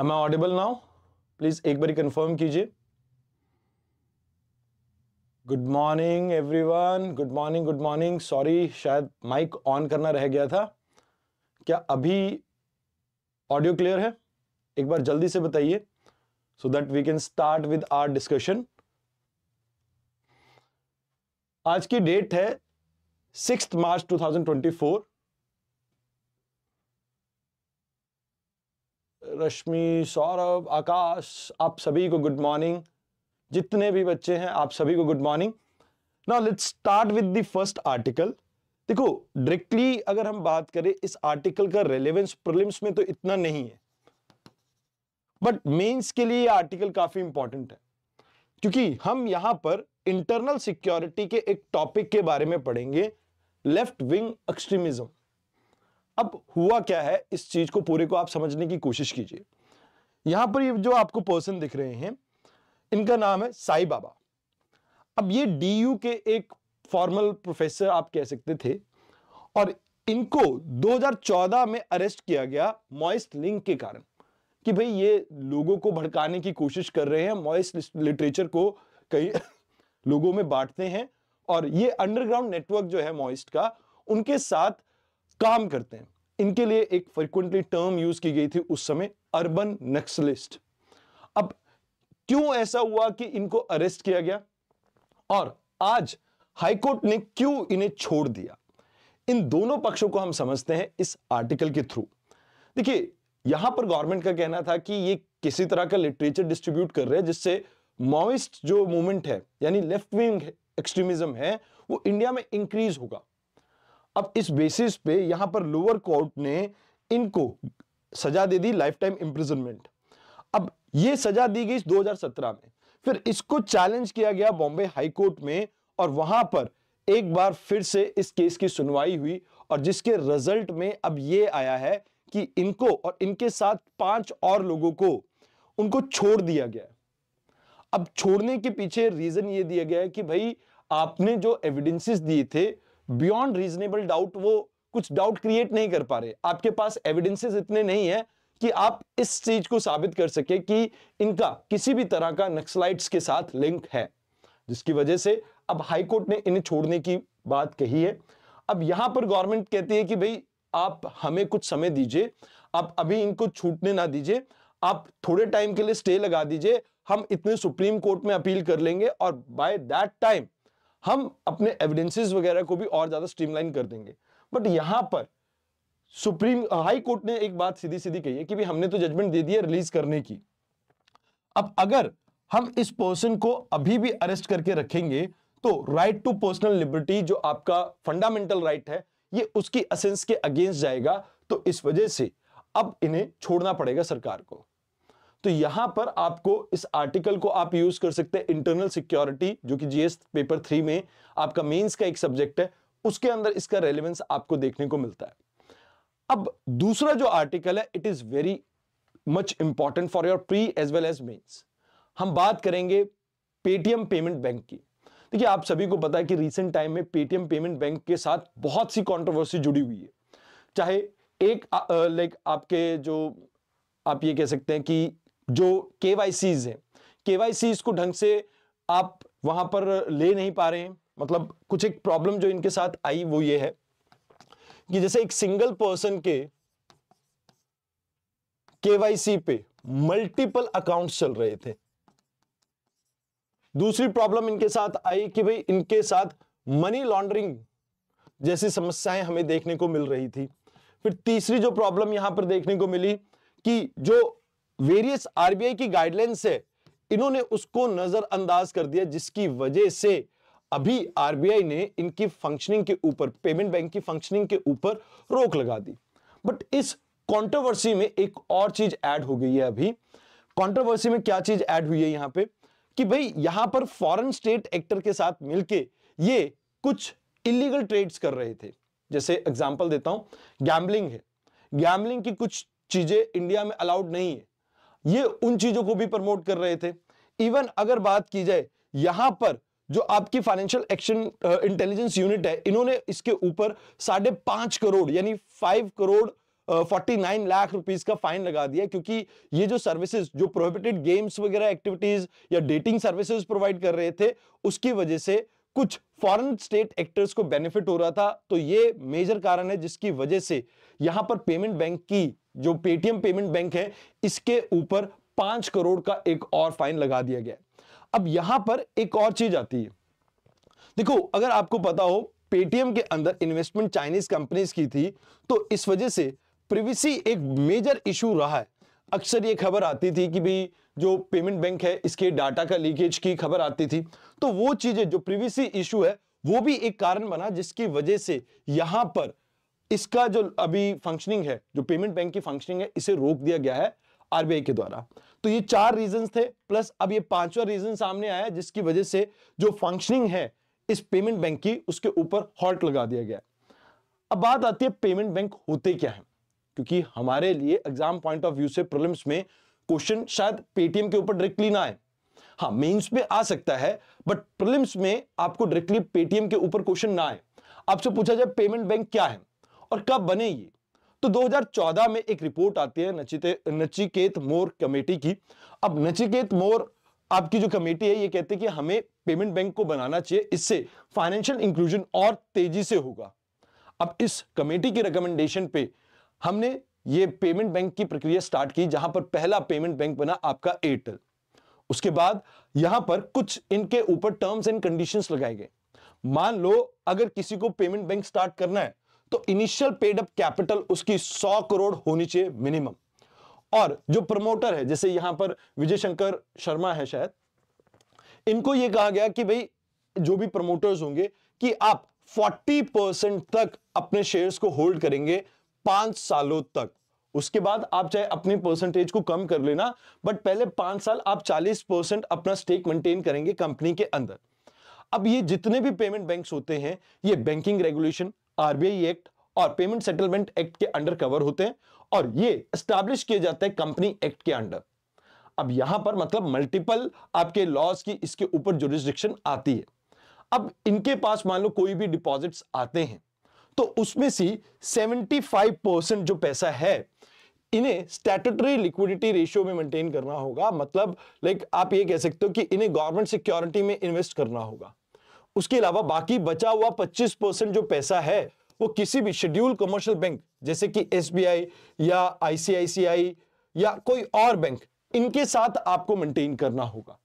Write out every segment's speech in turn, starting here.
M I audible now please एक बार confirm कीजिए good morning everyone good morning good morning sorry शायद mic on करना रह गया था क्या अभी ऑडियो क्लियर है एक बार जल्दी से बताइए so that we can start with our discussion आज की डेट है सिक्स मार्च 2024 रश्मि सौरभ आकाश आप सभी को गुड मॉर्निंग जितने भी बच्चे हैं आप सभी को good morning now let's start with the first article देखो डायरेक्टली अगर हम बात करें इस आर्टिकल का रेलेवेंस प्रिलिम्स में तो इतना नहीं है बट मेंस के लिए आर्टिकल काफी इंपॉर्टेंट है क्योंकि हम यहां पर इंटरनल सिक्योरिटी के एक टॉपिक के बारे में पढ़ेंगे लेफ्ट विंग एक्सट्रीमिज्म अब हुआ क्या है इस चीज को पूरे को आप समझने की कोशिश कीजिए यहां पर ये जो आपको पर्सन दिख रहे हैं इनका नाम है साई बाबा अब ये डी के एक फॉर्मल प्रोफेसर आप कह सकते थे और इनको 2014 में अरेस्ट किया गया मॉइस्ट लिंक के कारण कि भाई ये लोगों को भड़काने की कोशिश कर रहे हैं मॉइस्ट लिटरेचर को कई लोगों में बांटते हैं और ये अंडरग्राउंड नेटवर्क जो है मॉइस्ट का उनके साथ काम करते हैं इनके लिए एक फ्रिक्वेंटली टर्म यूज की गई थी उस समय अर्बन नक्सलिस्ट अब क्यों ऐसा हुआ कि इनको अरेस्ट किया गया और आज हाईकोर्ट ने क्यों इन्हें छोड़ दिया इन दोनों पक्षों को हम समझते हैं इस आर्टिकल के थ्रू देखिए यहां पर गवर्नमेंट का कहना था कि ये किसी तरह का लिटरेचर डिस्ट्रीब्यूट कर रहे हैं जिससे मोविस्ट जो मूवमेंट है यानी लेफ्ट विंग एक्सट्रीमिज्म है वो इंडिया में इंक्रीज होगा अब इस बेसिस पे यहां पर लोअर कोर्ट ने इनको सजा दे दी लाइफ टाइम इंप्रिजनमेंट अब ये सजा दी गई 2017 में फिर इसको चैलेंज किया गया बॉम्बे हाईकोर्ट में और वहां पर एक बार फिर से इस केस की सुनवाई हुई और जिसके रिजल्ट में अब ये आया है कि इनको और इनके साथ पांच और लोगों को उनको छोड़ दिया गया अब छोड़ने के पीछे रीजन ये दिया गया है कि भाई आपने जो एविडेंसेस दिए थे बियॉन्ड रीजनेबल डाउट वो कुछ डाउट क्रिएट नहीं कर पा रहे आपके पास एविडेंसेस इतने नहीं है कि आप इस चीज को साबित कर सके कि इनका किसी भी तरह का नक्सलाइट्स के साथ लिंक है जिसकी वजह से अब हाईकोर्ट ने इन्हें छोड़ने की बात कही है अब यहां पर गवर्नमेंट कहती है कि भाई आप हमें कुछ समय दीजिए आप अभी इनको छूटने ना दीजिए आप थोड़े टाइम के लिए स्टे लगा दीजिए हम इतने सुप्रीम कोर्ट में अपील कर लेंगे और बाय दैट टाइम हम अपने एविडेंसेस वगैरह को भी और ज़्यादा स्ट्रीमलाइन कर देंगे बट यहां पर सुप्रीम हाई कोर्ट ने एक बात सीधी सीधी कही है कि भी हमने तो जजमेंट दे दिया रिलीज करने की अब अगर हम इस पर्सन को अभी भी अरेस्ट करके रखेंगे तो राइट टू पर्सनल लिबर्टी जो आपका फंडामेंटल राइट right है ये उसकी असेंस के अगेंस्ट जाएगा तो इस वजह से अब इन्हें छोड़ना पड़ेगा सरकार को तो यहां पर आपको इस आर्टिकल को आप यूज कर सकते हैं इंटरनल सिक्योरिटी जो कि जीएस पेपर थ्री में आपका मेंस का एक सब्जेक्ट है उसके अंदर इसका रेलेवेंस आपको देखने को मिलता है अब दूसरा जो आर्टिकल है it is very much important for your pre as well as mains हम बात करेंगे पेटीएम पेमेंट बैंक की देखिए आप सभी को पता है कि रिसेंट टाइम में पेटीएम पेमेंट बैंक के साथ बहुत सी कॉन्ट्रोवर्सी जुड़ी हुई है चाहे एक लाइक आपके जो आप ये कह सकते हैं कि जो के हैं के वाई को ढंग से आप वहां पर ले नहीं पा रहे हैं मतलब कुछ एक प्रॉब्लम जो इनके साथ आई वो ये है कि जैसे एक सिंगल पर्सन के केवाईसी पे मल्टीपल अकाउंट्स चल रहे थे दूसरी प्रॉब्लम इनके साथ आई कि भाई इनके साथ मनी लॉन्ड्रिंग जैसी समस्याएं हमें देखने को मिल रही थी फिर तीसरी जो प्रॉब्लम यहां पर देखने को मिली कि जो वेरियस आरबीआई की गाइडलाइन से इन्होंने उसको नजरअंदाज कर दिया जिसकी वजह से अभी आरबीआई ने इनकी फंक्शनिंग के ऊपर पेमेंट बैंक की फंक्शनिंग के ऊपर रोक लगा दी बट इस कंट्रोवर्सी में एक और चीज ऐड हो गई है अभी कंट्रोवर्सी में क्या चीज ऐड हुई है यहां पे कि भाई यहां पर फॉरेन स्टेट एक्टर के साथ मिलके ये कुछ इलीगल ट्रेड्स कर रहे थे जैसे एग्जाम्पल देता हूं गैम्बलिंग है गैम्बलिंग की कुछ चीजें इंडिया में अलाउड नहीं है ये उन चीजों को भी प्रमोट कर रहे थे इवन अगर बात की जाए यहां पर जो आपकी फाइनेंशियल एक्शन इंटेलिजेंस यूनिट है इन्होंने इसके ऊपर साढ़े पांच करोड़ यानी five crore forty nine lakh rupees का फाइन लगा दिया क्योंकि ये जो सर्विसेज जो प्रोहिबिटेड गेम्स वगैरह एक्टिविटीज या डेटिंग सर्विसेज प्रोवाइड कर रहे थे उसकी वजह से कुछ फॉरेन स्टेट एक्टर्स को बेनिफिट हो रहा था तो ये मेजर कारण है जिसकी वजह से यहां पर पेमेंट बैंक की जो पेटीएम पेमेंट बैंक है इसके ऊपर पांच करोड़ का एक और फाइन लगा दिया गया अब यहां पर एक और चीज आती है देखो अगर आपको पता हो पेटीएम के अंदर इन्वेस्टमेंट चाइनीज कंपनीज की थी तो इस वजह से प्रिवेसी एक मेजर इशू रहा है अक्सर यह खबर आती थी कि भाई जो पेमेंट बैंक है इसके डाटा का लीकेज की खबर आती थी तो वो चीजें जो प्रिवेसी इशू है वो भी एक कारण बना जिसकी वजह से यहां पर इसका जो अभी फंक्शनिंग है जो पेमेंट बैंक की फंक्शनिंग है इसे रोक दिया गया है आरबीआई के द्वारा तो ये चार रीजन थे प्लस अब ये पांचवा रीजन सामने आया जिसकी वजह से जो फंक्शनिंग है इस पेमेंट बैंक की उसके ऊपर हॉल्ट लगा दिया गया अब बात आती है पेमेंट बैंक होते क्या है क्योंकि हमारे लिए एग्जाम पॉइंट ऑफ व्यू से प्रॉब्लम्स में क्वेश्चन शायद पेटीएम के ऊपर डायरेक्टली ना आए हाँ मेंस में आ सकता है बट प्रॉब्लम्स में आपको डायरेक्टली पेटीएम के ऊपर क्वेश्चन ना आए आपसे पूछा जाए पेमेंट बैंक क्या है और कब बने ये तो 2014 में एक रिपोर्ट आती है नचिते नचिकेत मोर कमेटी की अब नचिकेत मोर आपकी जो कमेटी है ये कहते हैं कि हमें पेमेंट बैंक को बनाना चाहिए इससे फाइनेंशियल इंक्लूजन और तेजी से होगा अब इस कमेटी की रिकमेंडेशन पे हमने ये पेमेंट बैंक की प्रक्रिया स्टार्ट की जहां पर पहला पेमेंट बैंक बना आपका एयरटेल उसके बाद यहां पर कुछ इनके ऊपर टर्म्स एंड कंडीशंस लगाए गए मान लो अगर किसी को पेमेंट बैंक स्टार्ट करना है तो इनिशियल पेड अप कैपिटल उसकी सौ करोड़ होनी चाहिए मिनिमम और जो प्रमोटर है जैसे यहां पर विजय शंकर शर्मा है शायद इनको यह कहा गया कि भाई जो भी प्रमोटर्स होंगे कि आप 40 परसेंट तक अपने शेयर्स को होल्ड करेंगे पांच सालों तक उसके बाद आप चाहे अपनी परसेंटेज को कम कर लेना बट पहले पांच साल आप 40 परसेंट अपना स्टेक मेंटेन करेंगे कंपनी के अंदर अब ये जितने भी पेमेंट बैंक्स होते हैं ये बैंकिंग रेगुलेशन आरबीआई एक्ट और पेमेंट सेटलमेंट एक्ट के अंडर कवर होते हैं और ये स्टैब्लिश किए जाते हैं कंपनी एक्ट के अंडर अब यहां पर मतलब मल्टीपल आपके लॉज की इसके ऊपर जुरिस्डिक्शन आती है अब इनके पास मान लो कोई भी डिपॉजिट्स आते हैं तो उसमें से 75 परसेंट जो पैसा है इन्हें स्टैटूटरी लिक्विडिटी रेशियो में मेंटेन करना होगा मतलब लाइक आप ये कह सकते हो कि इन्हें गवर्नमेंट सिक्योरिटी में इन्वेस्ट करना होगा उसके अलावा बाकी बचा हुआ 25 परसेंट जो पैसा है वो किसी भी शेड्यूल कमर्शियल बैंक जैसे कि एसबीआई या आईसीआईसीआई या कोई और बैंक इनके साथ आपको मेंटेन करना होगा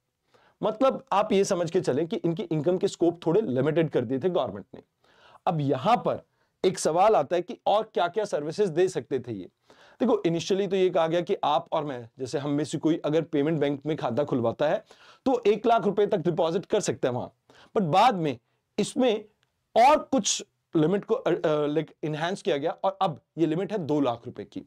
मतलब आप ये समझ के चलें कि इनकी इनकम के स्कोप थोड़े लिमिटेड कर दिए थे गवर्नमेंट ने अब यहां पर एक सवाल आता है कि और क्या क्या सर्विसेज दे सकते थे ये देखो इनिशियली तो ये कहा गया कि आप और मैं जैसे हम में से कोई अगर पेमेंट बैंक में खाता खुलवाता है तो एक लाख रुपए तक डिपॉजिट कर सकते हैं वहां बट बाद में इसमें और कुछ लिमिट को लाइक इनहेंस किया गया और अब ये लिमिट है दो लाख रुपए की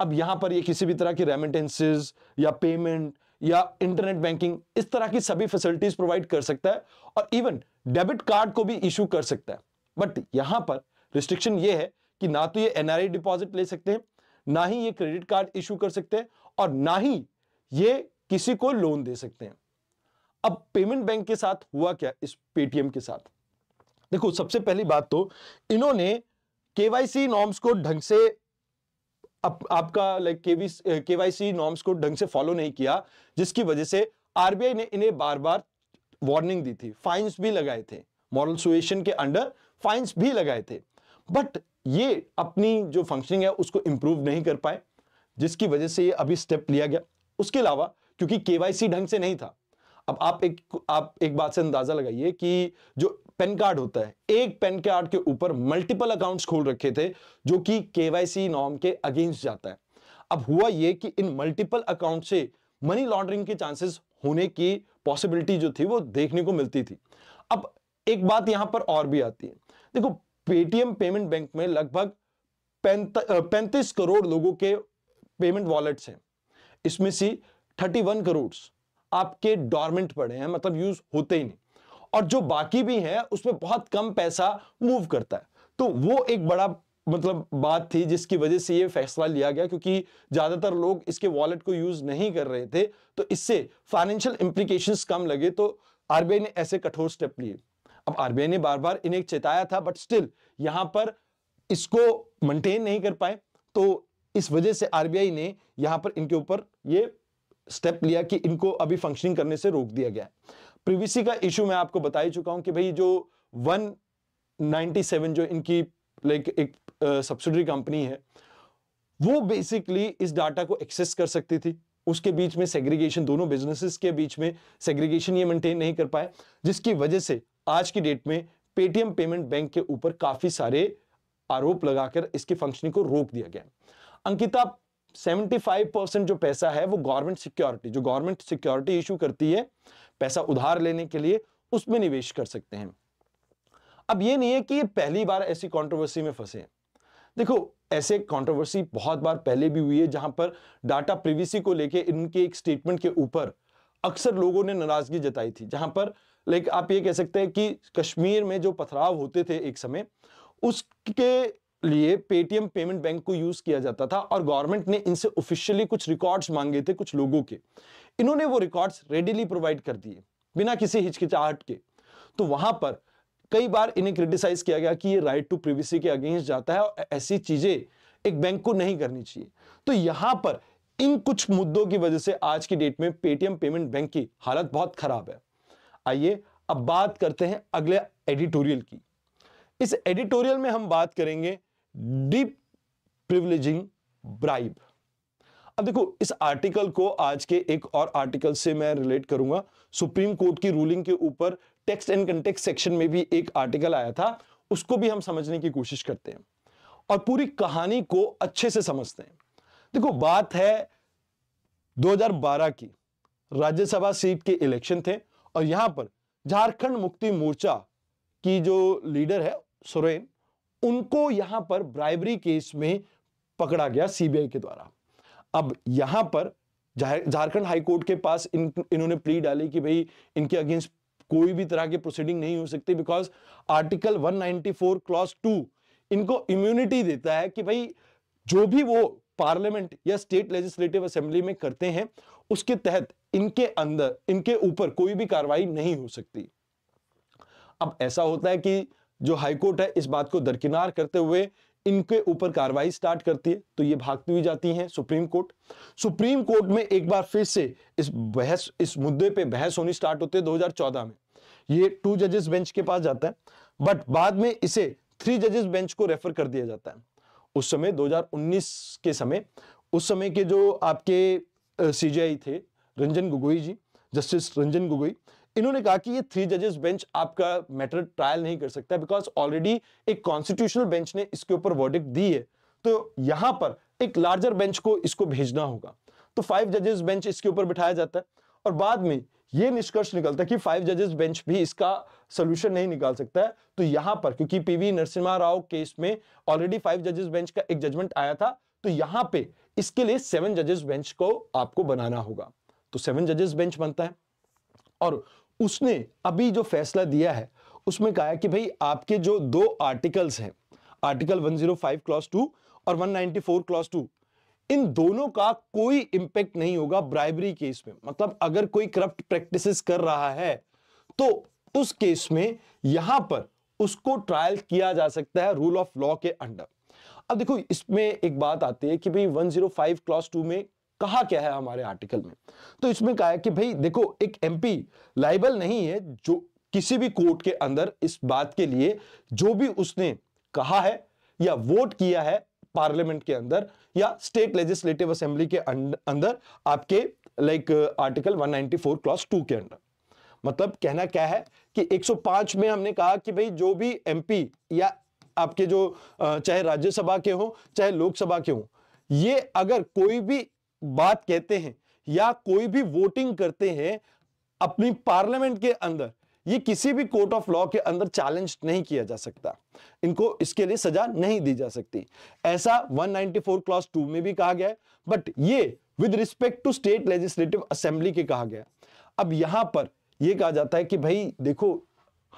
अब यहां पर ये किसी भी तरह की रेमिटेंसेज या पेमेंट या इंटरनेट बैंकिंग इस तरह की सभी फैसिलिटीज प्रोवाइड कर सकता है और इवन डेबिट कार्ड को भी इशू कर सकता है बट यहां पर रिस्ट्रिक्शन ये है कि ना तो ये एनआरआई डिपॉजिट ले सकते हैं ना ही ये क्रेडिट कार्ड इशू कर सकते हैं और ना ही ये किसी को लोन दे सकते हैं अब पेमेंट बैंक के साथ हुआ क्या इस पेटीएम के साथ देखो सबसे पहली बात तो इन्होंने केवाईसी नॉर्म्स को ढंग से अप, आपका लाइक केवाईसी नॉर्म्स को ढंग से फॉलो नहीं किया जिसकी वजह से आरबीआई ने इन्हें बार बार वार्निंग दी थी फाइन्स भी लगाए थे मॉरल सुएशन के अंडर फाइन्स भी लगाए थे बट ये अपनी जो फंक्शनिंग है उसको इंप्रूव नहीं कर पाए जिसकी वजह से ये अभी स्टेप लिया गया उसके अलावा क्योंकि केवाईसी ढंग से नहीं था अब आप एक आप एक बात से अंदाजा लगाइए कि जो पेन कार्ड होता है एक पेन कार्ड के ऊपर मल्टीपल अकाउंट्स खोल रखे थे जो कि केवाईसी नॉर्म के अगेंस्ट जाता है अब हुआ ये कि इन मल्टीपल अकाउंट से मनी लॉन्ड्रिंग के चांसेस होने की पॉसिबिलिटी जो थी वो देखने को मिलती थी अब एक बात यहां पर और भी आती है देखो पेटीएम पेमेंट बैंक में लगभग पैंतीस करोड़ लोगों के पेमेंट वॉलेट्स हैं इसमें से 31 करोड़ आपके डॉर्मेंट पड़े हैं मतलब यूज होते ही नहीं और जो बाकी भी है उसमें बहुत कम पैसा मूव करता है तो वो एक बड़ा मतलब बात थी जिसकी वजह से ये फैसला लिया गया क्योंकि ज़्यादातर लोग इसके वॉलेट को यूज़ नहीं कर रहे थे तो इससे फाइनेंशियल इंप्लीकेशन कम लगे तो आरबीआई ने ऐसे कठोर स्टेप लिए अब आरबीआई ने बार बार इन्हें चेताया था बट स्टिल यहां पर इसको मेंटेन नहीं कर पाए तो इस वजह से आरबीआई ने यहां पर इनके ऊपर ये स्टेप लिया कि इनको अभी फंक्शनिंग करने से रोक दिया गया प्रीवीसी का इशू मैं आपको बता ही चुका हूं कि भाई जो 197 जो इनकी लाइक एक सब्सिडरी कंपनी है वो बेसिकली इस डाटा को एक्सेस कर सकती थी उसके बीच में सेग्रीगेशन दोनों बिजनेसेस के बीच में सेग्रीगेशन ये मेंटेन नहीं कर पाए जिसकी वजह से आज की डेट में पेटीएम पेमेंट बैंक के ऊपर काफी सारे आरोप लगाकर इसकी फंक्शनिंग को रोक दिया गया अंकिता 75 जो पैसा है वो गवर्नमेंट सिक्योरिटी जो गवर्नमेंट सिक्योरिटी इशू करती है पैसा उधार लेने के लिए उसमें निवेश कर सकते हैं अब ये नहीं है कि ये पहली बार ऐसी कंट्रोवर्सी में फंसे हैं देखो ऐसे कंट्रोवर्सी बहुत बार पहले भी हुई है जहां पर डाटा प्रिवेसी को लेके इनके एक स्टेटमेंट के ऊपर अक्सर लोगों ने नाराजगी जताई थी जहां पर लाइक आप ये कह सकते हैं कि कश्मीर में जो पथराव होते थे एक समय उसके लिए पेटीएम पेमेंट बैंक को यूज किया जाता था और गवर्नमेंट ने इनसे ऑफिशियली कुछ रिकॉर्ड्स मांगे थे कुछ लोगों के इन्होंने वो रिकॉर्ड्स रेडिली प्रोवाइड कर दिए बिना किसी हिचकिचाहट के तो वहां पर कई बार इन्हें क्रिटिसाइज किया गया कि ये राइट टू प्रिवेसी के अगेंस्ट जाता है और ऐसी चीजें एक बैंक को नहीं करनी चाहिए तो यहां पर इन कुछ मुद्दों की वजह से आज की डेट में पेटीएम पेमेंट बैंक की हालत बहुत खराब है आइए अब बात करते हैं अगले एडिटोरियल की इस एडिटोरियल में हम बात करेंगे डीप प्रिविलेजिंग ब्राइब अब देखो इस आर्टिकल को आज के एक और आर्टिकल से मैं रिलेट करूंगा सुप्रीम कोर्ट की रूलिंग के ऊपर टेक्स्ट एंड कंटेक्स्ट सेक्शन में भी एक आर्टिकल आया था उसको भी हम समझने की कोशिश करते हैं और पूरी कहानी को अच्छे से समझते हैं देखो बात है 2012 की राज्यसभा सीट के इलेक्शन थे और यहां पर झारखंड मुक्ति मोर्चा की जो लीडर है सुरेन उनको यहां पर ब्राइबरी केस में पकड़ा गया सीबीआई के द्वारा अब यहां पर झारखंड हाईकोर्ट के पास इन इन्होंने प्ली डाली कि भाई इनके अगेंस्ट कोई भी तरह की प्रोसीडिंग नहीं हो सकती बिकॉज आर्टिकल 194 क्लॉज टू इनको इम्यूनिटी देता है कि भाई जो भी वो पार्लियामेंट या स्टेट लेजिस्लेटिव असेंबली में करते हैं उसके तहत इनके अंदर इनके ऊपर कोई भी कार्रवाई नहीं हो सकती अब ऐसा होता है कि जो हाईकोर्ट है इस बात को दरकिनार करते हुए इनके ऊपर कार्रवाई स्टार्ट करती है तो ये भागती हुई जाती हैं सुप्रीम कोर्ट सुप्रीम कोर्ट में एक बार फिर से इस बहस इस मुद्दे पे बहस होनी स्टार्ट होती है 2014 में ये टू जजेस बेंच के पास जाता है बट बाद में इसे थ्री जजेस बेंच को रेफर कर दिया जाता है उस समय 2019 के समय उस समय के जो आपके सीजीआई थे रंजन गोगोई जी जस्टिस रंजन गोगोई इन्होंने कहा कि ये थ्री जजेस बेंच आपका मैटर ट्रायल नहीं कर सकता बिकॉज ऑलरेडी एक कॉन्स्टिट्यूशनल बेंच ने इसके ऊपर वर्डिक दी है तो यहां पर एक लार्जर बेंच को इसको भेजना होगा तो फाइव जजेस बेंच इसके ऊपर बिठाया जाता है और बाद में ये निष्कर्ष निकलता है कि फाइव जजेस बेंच भी इसका सोल्यूशन नहीं निकाल सकता है तो यहां पर क्योंकि पीवी नरसिम्हा राव केस में ऑलरेडी फाइव जजेस बेंच का एक जजमेंट आया था तो यहां पे इसके लिए सेवन जजेस बेंच को आपको बनाना होगा तो सेवन जजेस बेंच बनता है और उसने अभी जो फैसला दिया है उसमें कहा है कि भाई आपके जो दो आर्टिकल्स हैं आर्टिकल 105 जीरो क्लॉस टू और 194 नाइनटी क्लॉस टू इन दोनों का कोई इंपैक्ट नहीं होगा ब्राइबरी केस में मतलब अगर कोई करप्ट प्रैक्टिसेस कर रहा है तो उस केस में यहां पर उसको ट्रायल किया जा सकता है रूल ऑफ लॉ के अंडर अब देखो इसमें एक बात आती है कि भाई 105 जीरो क्लॉस टू में कहा क्या है हमारे आर्टिकल में तो इसमें कहा है कि भाई देखो एक एमपी लाइबल नहीं है जो किसी भी कोर्ट के अंदर इस बात के लिए जो भी उसने कहा है या वोट किया है पार्लियामेंट के अंदर या स्टेट लेजिस्लेटिव असेंबली के अं-, अंदर आपके लाइक आर्टिकल 194 क्लास 2 के अंदर मतलब कहना क्या है कि 105 में हमने कहा कि भाई जो भी एमपी या आपके जो चाहे राज्यसभा के हो चाहे लोकसभा के हो ये अगर कोई भी बात कहते हैं या कोई भी वोटिंग करते हैं अपनी पार्लियामेंट के अंदर ये किसी भी कोर्ट ऑफ लॉ के अंदर चैलेंज नहीं किया जा सकता इनको इसके लिए सजा नहीं दी जा सकती ऐसा 194 क्लास 2 में भी कहा गया है बट ये with respect to state legislative assembly के कहा गया अब यहां पर यह कहा जाता है कि भाई देखो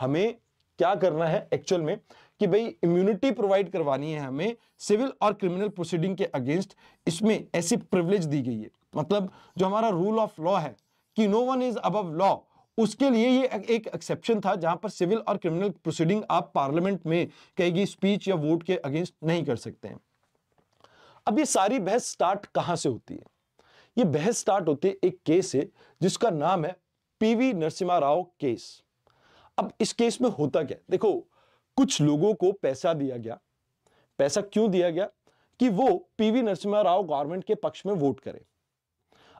हमें क्या करना है एक्चुअल में कि भाई इम्यूनिटी प्रोवाइड करवानी है हमें सिविल और क्रिमिनल प्रोसीडिंग के अगेंस्ट इसमें ऐसी प्रिविलेज दी गई है मतलब जो हमारा रूल ऑफ लॉ है कि no one is above law उसके लिए ये एक एक्सेप्शन था जहां पर सिविल और क्रिमिनल प्रोसीडिंग आप पार्लियामेंट में कहेगी स्पीच या वोट के अगेंस्ट नहीं कर सकते हैं अब ये सारी बहस स्टार्ट कहां से होती है ये बहस स्टार्ट होती है एक केस से जिसका नाम है पीवी नरसिम्हा राव केस अब इस केस में होता क्या देखो कुछ लोगों को पैसा दिया गया पैसा क्यों दिया गया कि वो पीवी नरसिम्हा राव गवर्नमेंट के पक्ष में वोट करें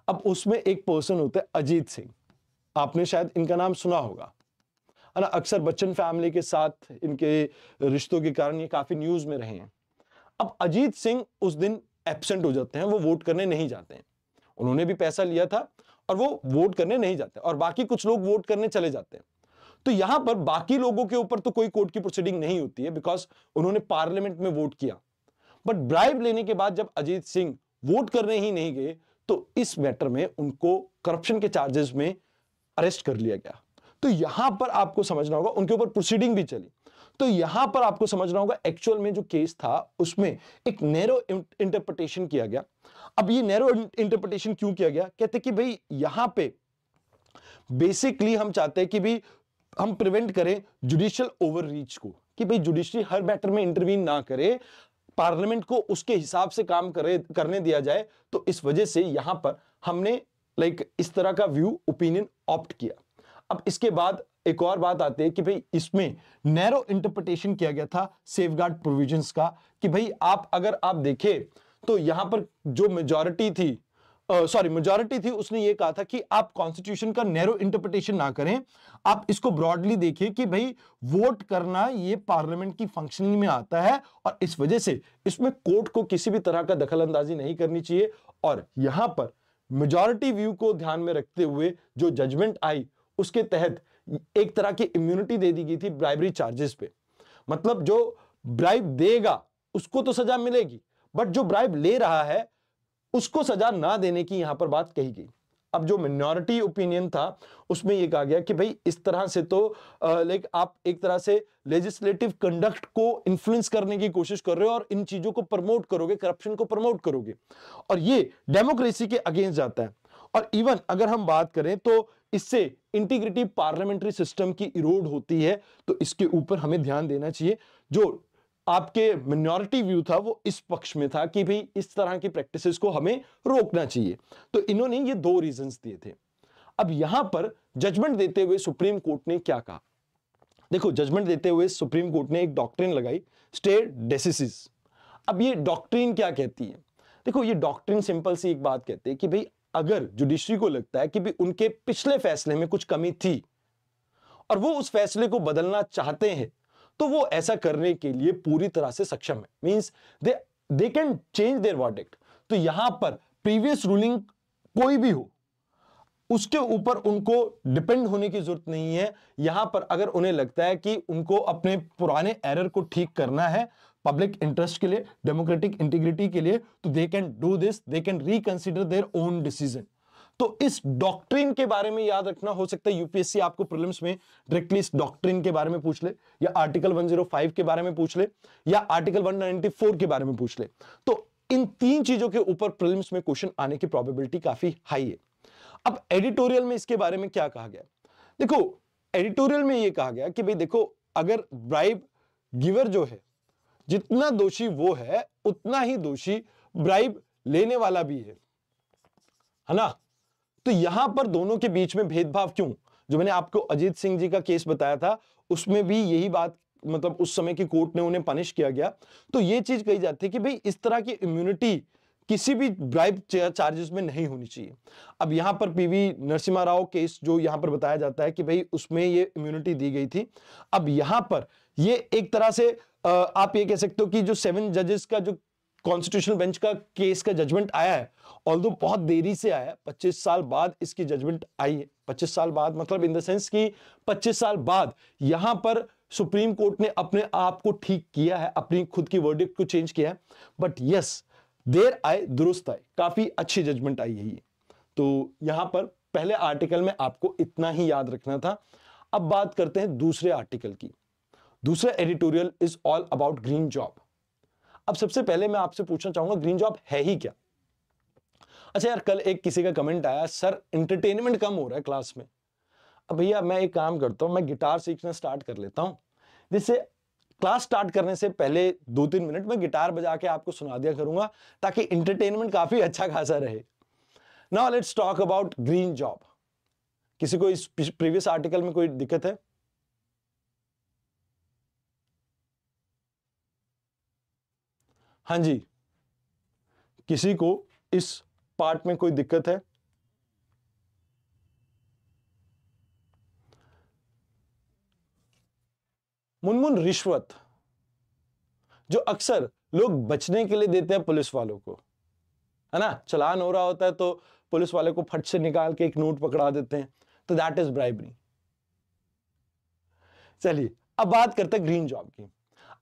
अब उसमें एक पर्सन होता है अजीत सिंह आपने शायद इनका नाम सुना होगा है ना अक्सर बच्चन फैमिली के साथ इनके रिश्तों के कारण ये काफी न्यूज में रहे हैं अब अजीत सिंह उस दिन एबसेंट हो जाते हैं वो वोट करने नहीं जाते हैं उन्होंने भी पैसा लिया था और वो वोट करने नहीं जाते और बाकी कुछ लोग वोट करने चले जाते हैं तो यहां पर बाकी लोगों के ऊपर तो कोई कोर्ट की प्रोसीडिंग नहीं होती है बिकॉज उन्होंने पार्लियामेंट में वोट किया बट ब्राइब लेने के बाद जब अजीत सिंह वोट करने ही नहीं गए तो इस मैटर में उनको करप्शन के चार्जेस में अरेस्ट कर लिया गया तो यहां पर आपको समझना होगा उनके ऊपर प्रोसीडिंग भी चली तो यहां पर आपको समझना होगा एक्चुअल में जो केस था उसमें एक नैरो इंटरप्रिटेशन किया गया अब ये नैरो इंटरप्रिटेशन क्यों किया गया कहते कि भाई यहां पे बेसिकली हम चाहते हैं कि भाई हम प्रिवेंट करें जुडिशियल ओवररीच को कि भाई जुडिशरी हर मैटर में इंटरवीन ना करे पार्लियामेंट को उसके हिसाब से काम करे करने दिया जाए तो इस वजह से यहां पर हमने लाइक इस तरह का व्यू ओपिनियन ऑप्ट किया अब इसके बाद एक और बात आती है कि भाई इसमें नैरो इंटरप्रिटेशन किया गया था सेफ गार्ड प्रोविजन का कि भाई आप अगर आप देखें तो यहां पर जो मेजोरिटी थी सॉरी मेजोरिटी थी उसने ये कहा था कि आप कॉन्स्टिट्यूशन का नैरो इंटरप्रिटेशन ना करें आप इसको ब्रॉडली देखिए कि भाई वोट करना ये पार्लियामेंट की फंक्शनिंग में आता है और इस वजह से इसमें कोर्ट को किसी भी तरह का दखल अंदाजी नहीं करनी चाहिए और यहां पर मेजोरिटी व्यू को ध्यान में रखते हुए जो जजमेंट आई उसके तहत एक तरह की इम्यूनिटी दे दी गई थी ब्राइबरी चार्जेस पे मतलब जो ब्राइब देगा उसको तो सजा मिलेगी बट जो ब्राइब ले रहा है उसको सजा ना देने की यहां पर बात कही गई अब जो मिनोरिटी ओपिनियन था उसमें यह कहा गया कि भाई इस तरह से तो लाइक आप एक तरह से लेजिस्लेटिव कंडक्ट को इन्फ्लुएंस करने की कोशिश कर रहे हो और इन चीजों को प्रमोट करोगे करप्शन को प्रमोट करोगे और ये डेमोक्रेसी के अगेंस्ट जाता है और इवन अगर हम बात करें तो इससे इंटीग्रिटी पार्लियामेंट्री सिस्टम की इरोड होती है तो इसके ऊपर हमें ध्यान देना चाहिए जो आपके मिनोरिटी व्यू था वो इस पक्ष में था कि भाई इस तरह की प्रैक्टिसेस को हमें रोकना चाहिए तो इन्होंने ये दो रीजंस दिए थे अब यहां पर जजमेंट देते हुए सुप्रीम कोर्ट ने क्या कहा देखो जजमेंट देते हुए सुप्रीम कोर्ट ने एक डॉक्ट्रिन लगाई स्टेट डेसिस अब ये डॉक्ट्रिन क्या कहती है देखो ये डॉक्ट्रिन सिंपल सी एक बात कहते हैं कि भाई अगर जुडिशरी को लगता है कि भाई उनके पिछले फैसले में कुछ कमी थी और वो उस फैसले को बदलना चाहते हैं तो वो ऐसा करने के लिए पूरी तरह से सक्षम है mean they they can change their verdict तो यहां पर प्रीवियस रूलिंग कोई भी हो उसके ऊपर उनको डिपेंड होने की जरूरत नहीं है यहां पर अगर उन्हें लगता है कि उनको अपने पुराने एरर को ठीक करना है पब्लिक इंटरेस्ट के लिए डेमोक्रेटिक इंटीग्रिटी के लिए तो they can do this they can reconsider their own decision तो इस डॉक्ट्रिन के बारे में याद रखना हो सकता है यूपीएससी आपको प्रिलिम्स में डायरेक्टली इस डॉक्ट्रिन के बारे में पूछ ले या आर्टिकल 105 के बारे में पूछ ले या आर्टिकल 194 के बारे में पूछ ले तो इन तीन चीजों के ऊपर प्रिलिम्स में क्वेश्चन आने की प्रोबेबिलिटी काफी हाई है अब एडिटोरियल में इसके बारे में क्या कहा गया देखो एडिटोरियल में यह कहा गया कि भाई देखो अगर ब्राइब गिवर जो है जितना दोषी वो है उतना ही दोषी ब्राइब लेने वाला भी है है ना तो यहां पर दोनों के बीच में भेदभाव क्यों जो मैंने आपको अजीत सिंह जी का केस बताया था उसमें भी यही बात मतलब उस समय की कोर्ट ने उन्हें पनिश किया गया तो ये चीज कही जाती है कि भाई इस तरह की इम्यूनिटी किसी भी ब्राइब चार्जेस में नहीं होनी चाहिए अब यहां पर पीवी नरसिम्हा राव केस जो यहां पर बताया जाता है कि भाई उसमें ये इम्यूनिटी दी गई थी अब यहां पर ये एक तरह से आप ये कह सकते हो कि जो सेवन जजेस का जो कॉन्स्टिट्यूशनल बेंच का केस का जजमेंट आया है ऑल बहुत देरी से आया है पच्चीस साल बाद इसकी जजमेंट आई है पच्चीस साल बाद मतलब इन द सेंस कि पच्चीस साल बाद यहां पर सुप्रीम कोर्ट ने अपने आप को ठीक किया है अपनी खुद की वर्डिक्ट को चेंज किया है बट यस देर आए दुरुस्त आए काफी अच्छी जजमेंट आई है ये तो यहां पर पहले आर्टिकल में आपको इतना ही याद रखना था अब बात करते हैं दूसरे आर्टिकल की दूसरा editorial is all about green job अब सबसे पहले मैं आपसे पूछना चाहूंगा ग्रीन जॉब है ही क्या अच्छा यार कल एक किसी का कमेंट आया सर इंटरटेनमेंट कम हो रहा है क्लास में अब भैया मैं एक काम करता हूँ मैं गिटार सीखना स्टार्ट कर लेता हूँ जिससे क्लास स्टार्ट करने से पहले दो तीन मिनट में गिटार बजा के आपको सुना दिया करूंगा ताकि इंटरटेनमेंट काफी अच्छा खासा रहे now let's talk about green job किसी को इस प्रीवियस आर्टिकल में कोई दिक्कत है हाँ जी किसी को इस पार्ट में कोई दिक्कत है मुनमुन रिश्वत जो अक्सर लोग बचने के लिए देते हैं पुलिस वालों को है ना चलान हो रहा होता है तो पुलिस वाले को फट से निकाल के एक नोट पकड़ा देते हैं तो दैट इज ब्राइबरी चलिए अब बात करते हैं ग्रीन जॉब की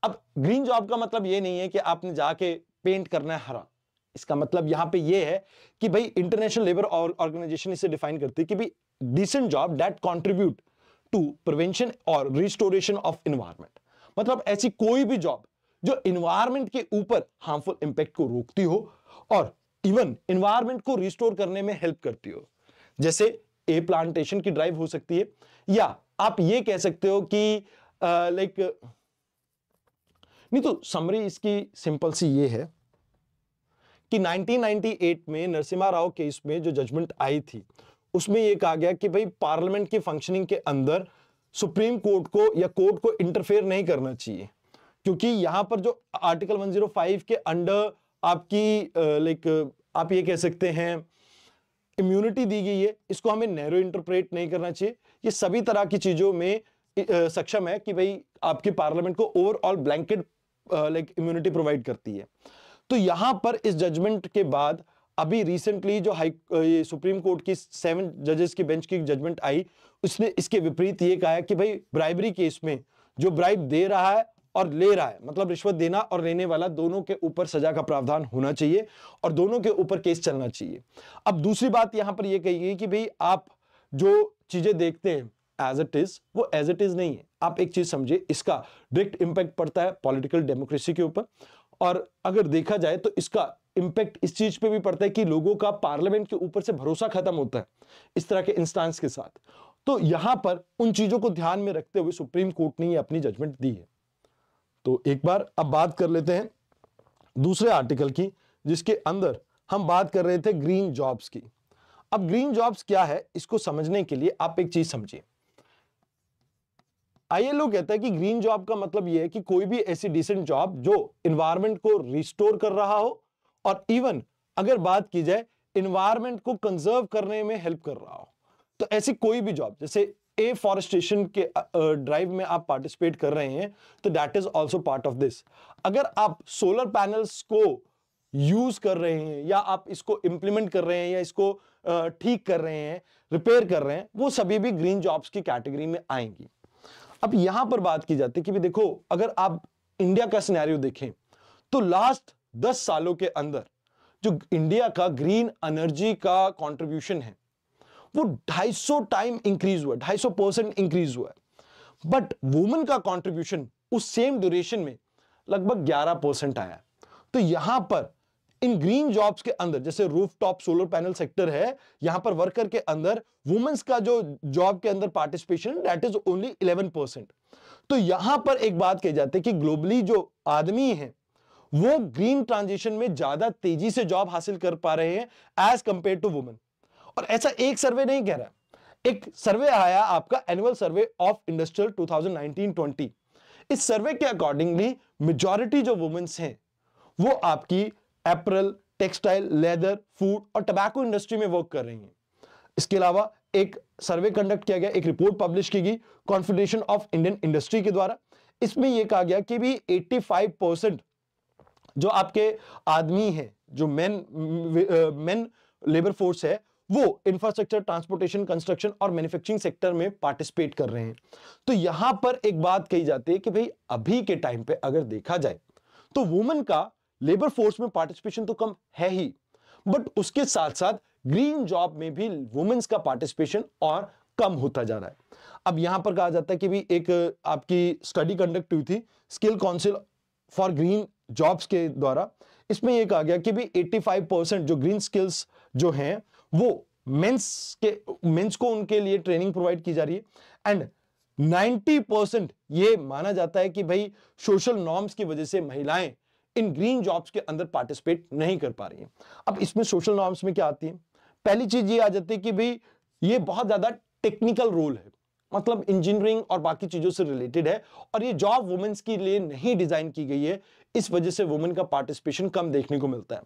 अब ग्रीन जॉब का मतलब ये नहीं है कि आपने जाके पेंट करना है हरा इसका मतलब यहाँ पे ये है कि भाई इंटरनेशनल लेबर ऑर्गेनाइजेशन इसे डिफाइन करती है कि भाई decent job that contribute to prevention और रिस्टोरेशन ऑफ इन्वायरमेंट मतलब ऐसी कोई भी जॉब जो इन्वायरमेंट के ऊपर हार्मफुल इंपैक्ट को रोकती हो और इवन इन्वायरमेंट को रिस्टोर करने में हेल्प करती हो जैसे ए प्लांटेशन की ड्राइव हो सकती है या आप ये कह सकते हो कि लाइक नहीं तो समरी इसकी सिंपल सी ये है कि 1998 में नरसिम्हा राव केस में जो जजमेंट आई थी उसमें ये कहा गया कि भाई पार्लियामेंट की फंक्शनिंग के अंदर सुप्रीम कोर्ट को या कोर्ट को इंटरफेयर नहीं करना चाहिए क्योंकि यहां पर जो आर्टिकल 105 के अंडर आपकी लाइक आप ये कह सकते हैं इम्यूनिटी दी गई है इसको हमें नैरो इंटरप्रेट नहीं करना चाहिए ये सभी तरह की चीज़ों में सक्षम है कि भाई आपके पार्लियामेंट को overall blanket like immunity provide करती है तो यहाँ पर इस जजमेंट के बाद अभी रिसेंटली जो हाई ये सुप्रीम कोर्ट की सेवन जजेस की बेंच की जजमेंट आई उसने इसके विपरीत ये कहा कि भाई ब्राइबरी केस में जो ब्राइब दे रहा है और ले रहा है मतलब रिश्वत देना और लेने वाला दोनों के ऊपर सजा का प्रावधान होना चाहिए और दोनों के ऊपर केस चलना चाहिए अब दूसरी बात यहां पर यह कही गई कि भाई आप जो चीजें देखते हैं एज इट इज वो एज इट इज नहीं है आप एक चीज समझिए इसका डायरेक्ट इंपैक्ट पड़ता है पॉलिटिकल डेमोक्रेसी के ऊपर और अगर देखा जाए तो इसका इंपैक्ट इस चीज पे भी पड़ता है कि लोगों का पार्लियामेंट के ऊपर से भरोसा खत्म होता है इस तरह के इंस्टांस के साथ तो यहां पर उन चीजों को ध्यान में रखते हुए सुप्रीम कोर्ट ने अपनी जजमेंट दी है तो एक बार अब बात कर लेते हैं दूसरे आर्टिकल की जिसके अंदर हम बात कर रहे थे ग्रीन जॉब्स की अब ग्रीन जॉब्स क्या है इसको समझने के लिए आप एक चीज समझिए आईएलओ कहता है कि ग्रीन जॉब का मतलब यह है कि कोई भी ऐसी डिसेंट जॉब जो इन्वायरमेंट को रिस्टोर कर रहा हो और इवन अगर बात की जाए इन्वायरमेंट को कंजर्व करने में हेल्प कर रहा हो तो ऐसी कोई भी जॉब जैसे ए फॉरेस्टेशन के ड्राइव में आप पार्टिसिपेट कर रहे हैं तो that is also part of this अगर आप सोलर पैनल्स को यूज कर रहे हैं या आप इसको इंप्लीमेंट कर रहे हैं या इसको ठीक कर रहे हैं रिपेयर कर रहे हैं वो सभी भी ग्रीन जॉब्स की कैटेगरी में आएंगी अब यहां पर बात की जाती है कि देखो अगर आप इंडिया का सिनेरियो देखें तो लास्ट दस सालों के अंदर जो इंडिया का ग्रीन एनर्जी का कंट्रीब्यूशन है वो 250 टाइम इंक्रीज हुआ 250 परसेंट इंक्रीज हुआ है बट वुमेन का कंट्रीब्यूशन उस सेम ड्यूरेशन में लगभग 11 परसेंट आया तो यहां पर इन ग्रीन जॉब्स के अंदर जैसे roof top solar panel sector है यहां पर वर्कर के अंदर वुमेन्स का जो जॉब के अंदर participation that is only 11 percent तो यहां पर एक बात कही जाती है कि ग्लोबली जो आदमी है वो ग्रीन ट्रांजिशन में ज्यादा तेजी से जॉब हासिल कर पा रहे हैं एज कंपेयर टू वुमेन और ऐसा एक सर्वे नहीं कह रहा एक सर्वे आया आपका एनुअल सर्वे ऑफ इंडस्ट्रियल 2019-20 इस सर्वे के अकॉर्डिंगली मेजॉरिटी जो वुमेन्स हैं वो आपकी अप्रैल टेक्सटाइल लेदर फूड और टबैको इंडस्ट्री में वर्क कर रही हैं इसके अलावा एक सर्वे कंडक्ट किया गया एक रिपोर्ट पब्लिश की गई कॉन्फेडरेशन ऑफ इंडियन इंडस्ट्री के द्वारा इसमें यह कहा गया कि भी 85 परसेंट जो आपके आदमी हैं जो मेन मेन लेबर फोर्स है वो इंफ्रास्ट्रक्चर ट्रांसपोर्टेशन कंस्ट्रक्शन और मैन्युफैक्चरिंग सेक्टर में पार्टिसिपेट कर रहे हैं तो यहां पर एक बात कही जाती है कि भाई अभी के टाइम पे अगर देखा जाए तो वुमेन का लेबर फोर्स में पार्टिसिपेशन तो कम है ही बट उसके साथ साथ ग्रीन जॉब में भी वुमेन्स का पार्टिसिपेशन और कम होता जा रहा है अब यहां पर कहा जाता है कि भी एक आपकी स्टडी कंडक्ट हुई थी skill council for green jobs के द्वारा इसमें यह कहा गया कि भी 85 परसेंट जो ग्रीन स्किल्स जो हैं वो मेंस के मेंस को उनके लिए ट्रेनिंग प्रोवाइड की जा रही है एंड 90 परसेंट ये माना जाता है कि भाई सोशल नॉर्म्स की वजह से महिलाएं इन ग्रीन जॉब्स के अंदर पार्टिसिपेट नहीं कर पा रही है अब इसमें सोशल नॉर्म्स में क्या आती है पहली चीज ये आ जाती है कि भाई ये बहुत ज्यादा टेक्निकल रोल है मतलब इंजीनियरिंग और बाकी चीज़ों से रिलेटेड है और ये जॉब वुमेन्स के लिए नहीं डिज़ाइन की गई है इस वजह से वुमेन का पार्टिसिपेशन कम देखने को मिलता है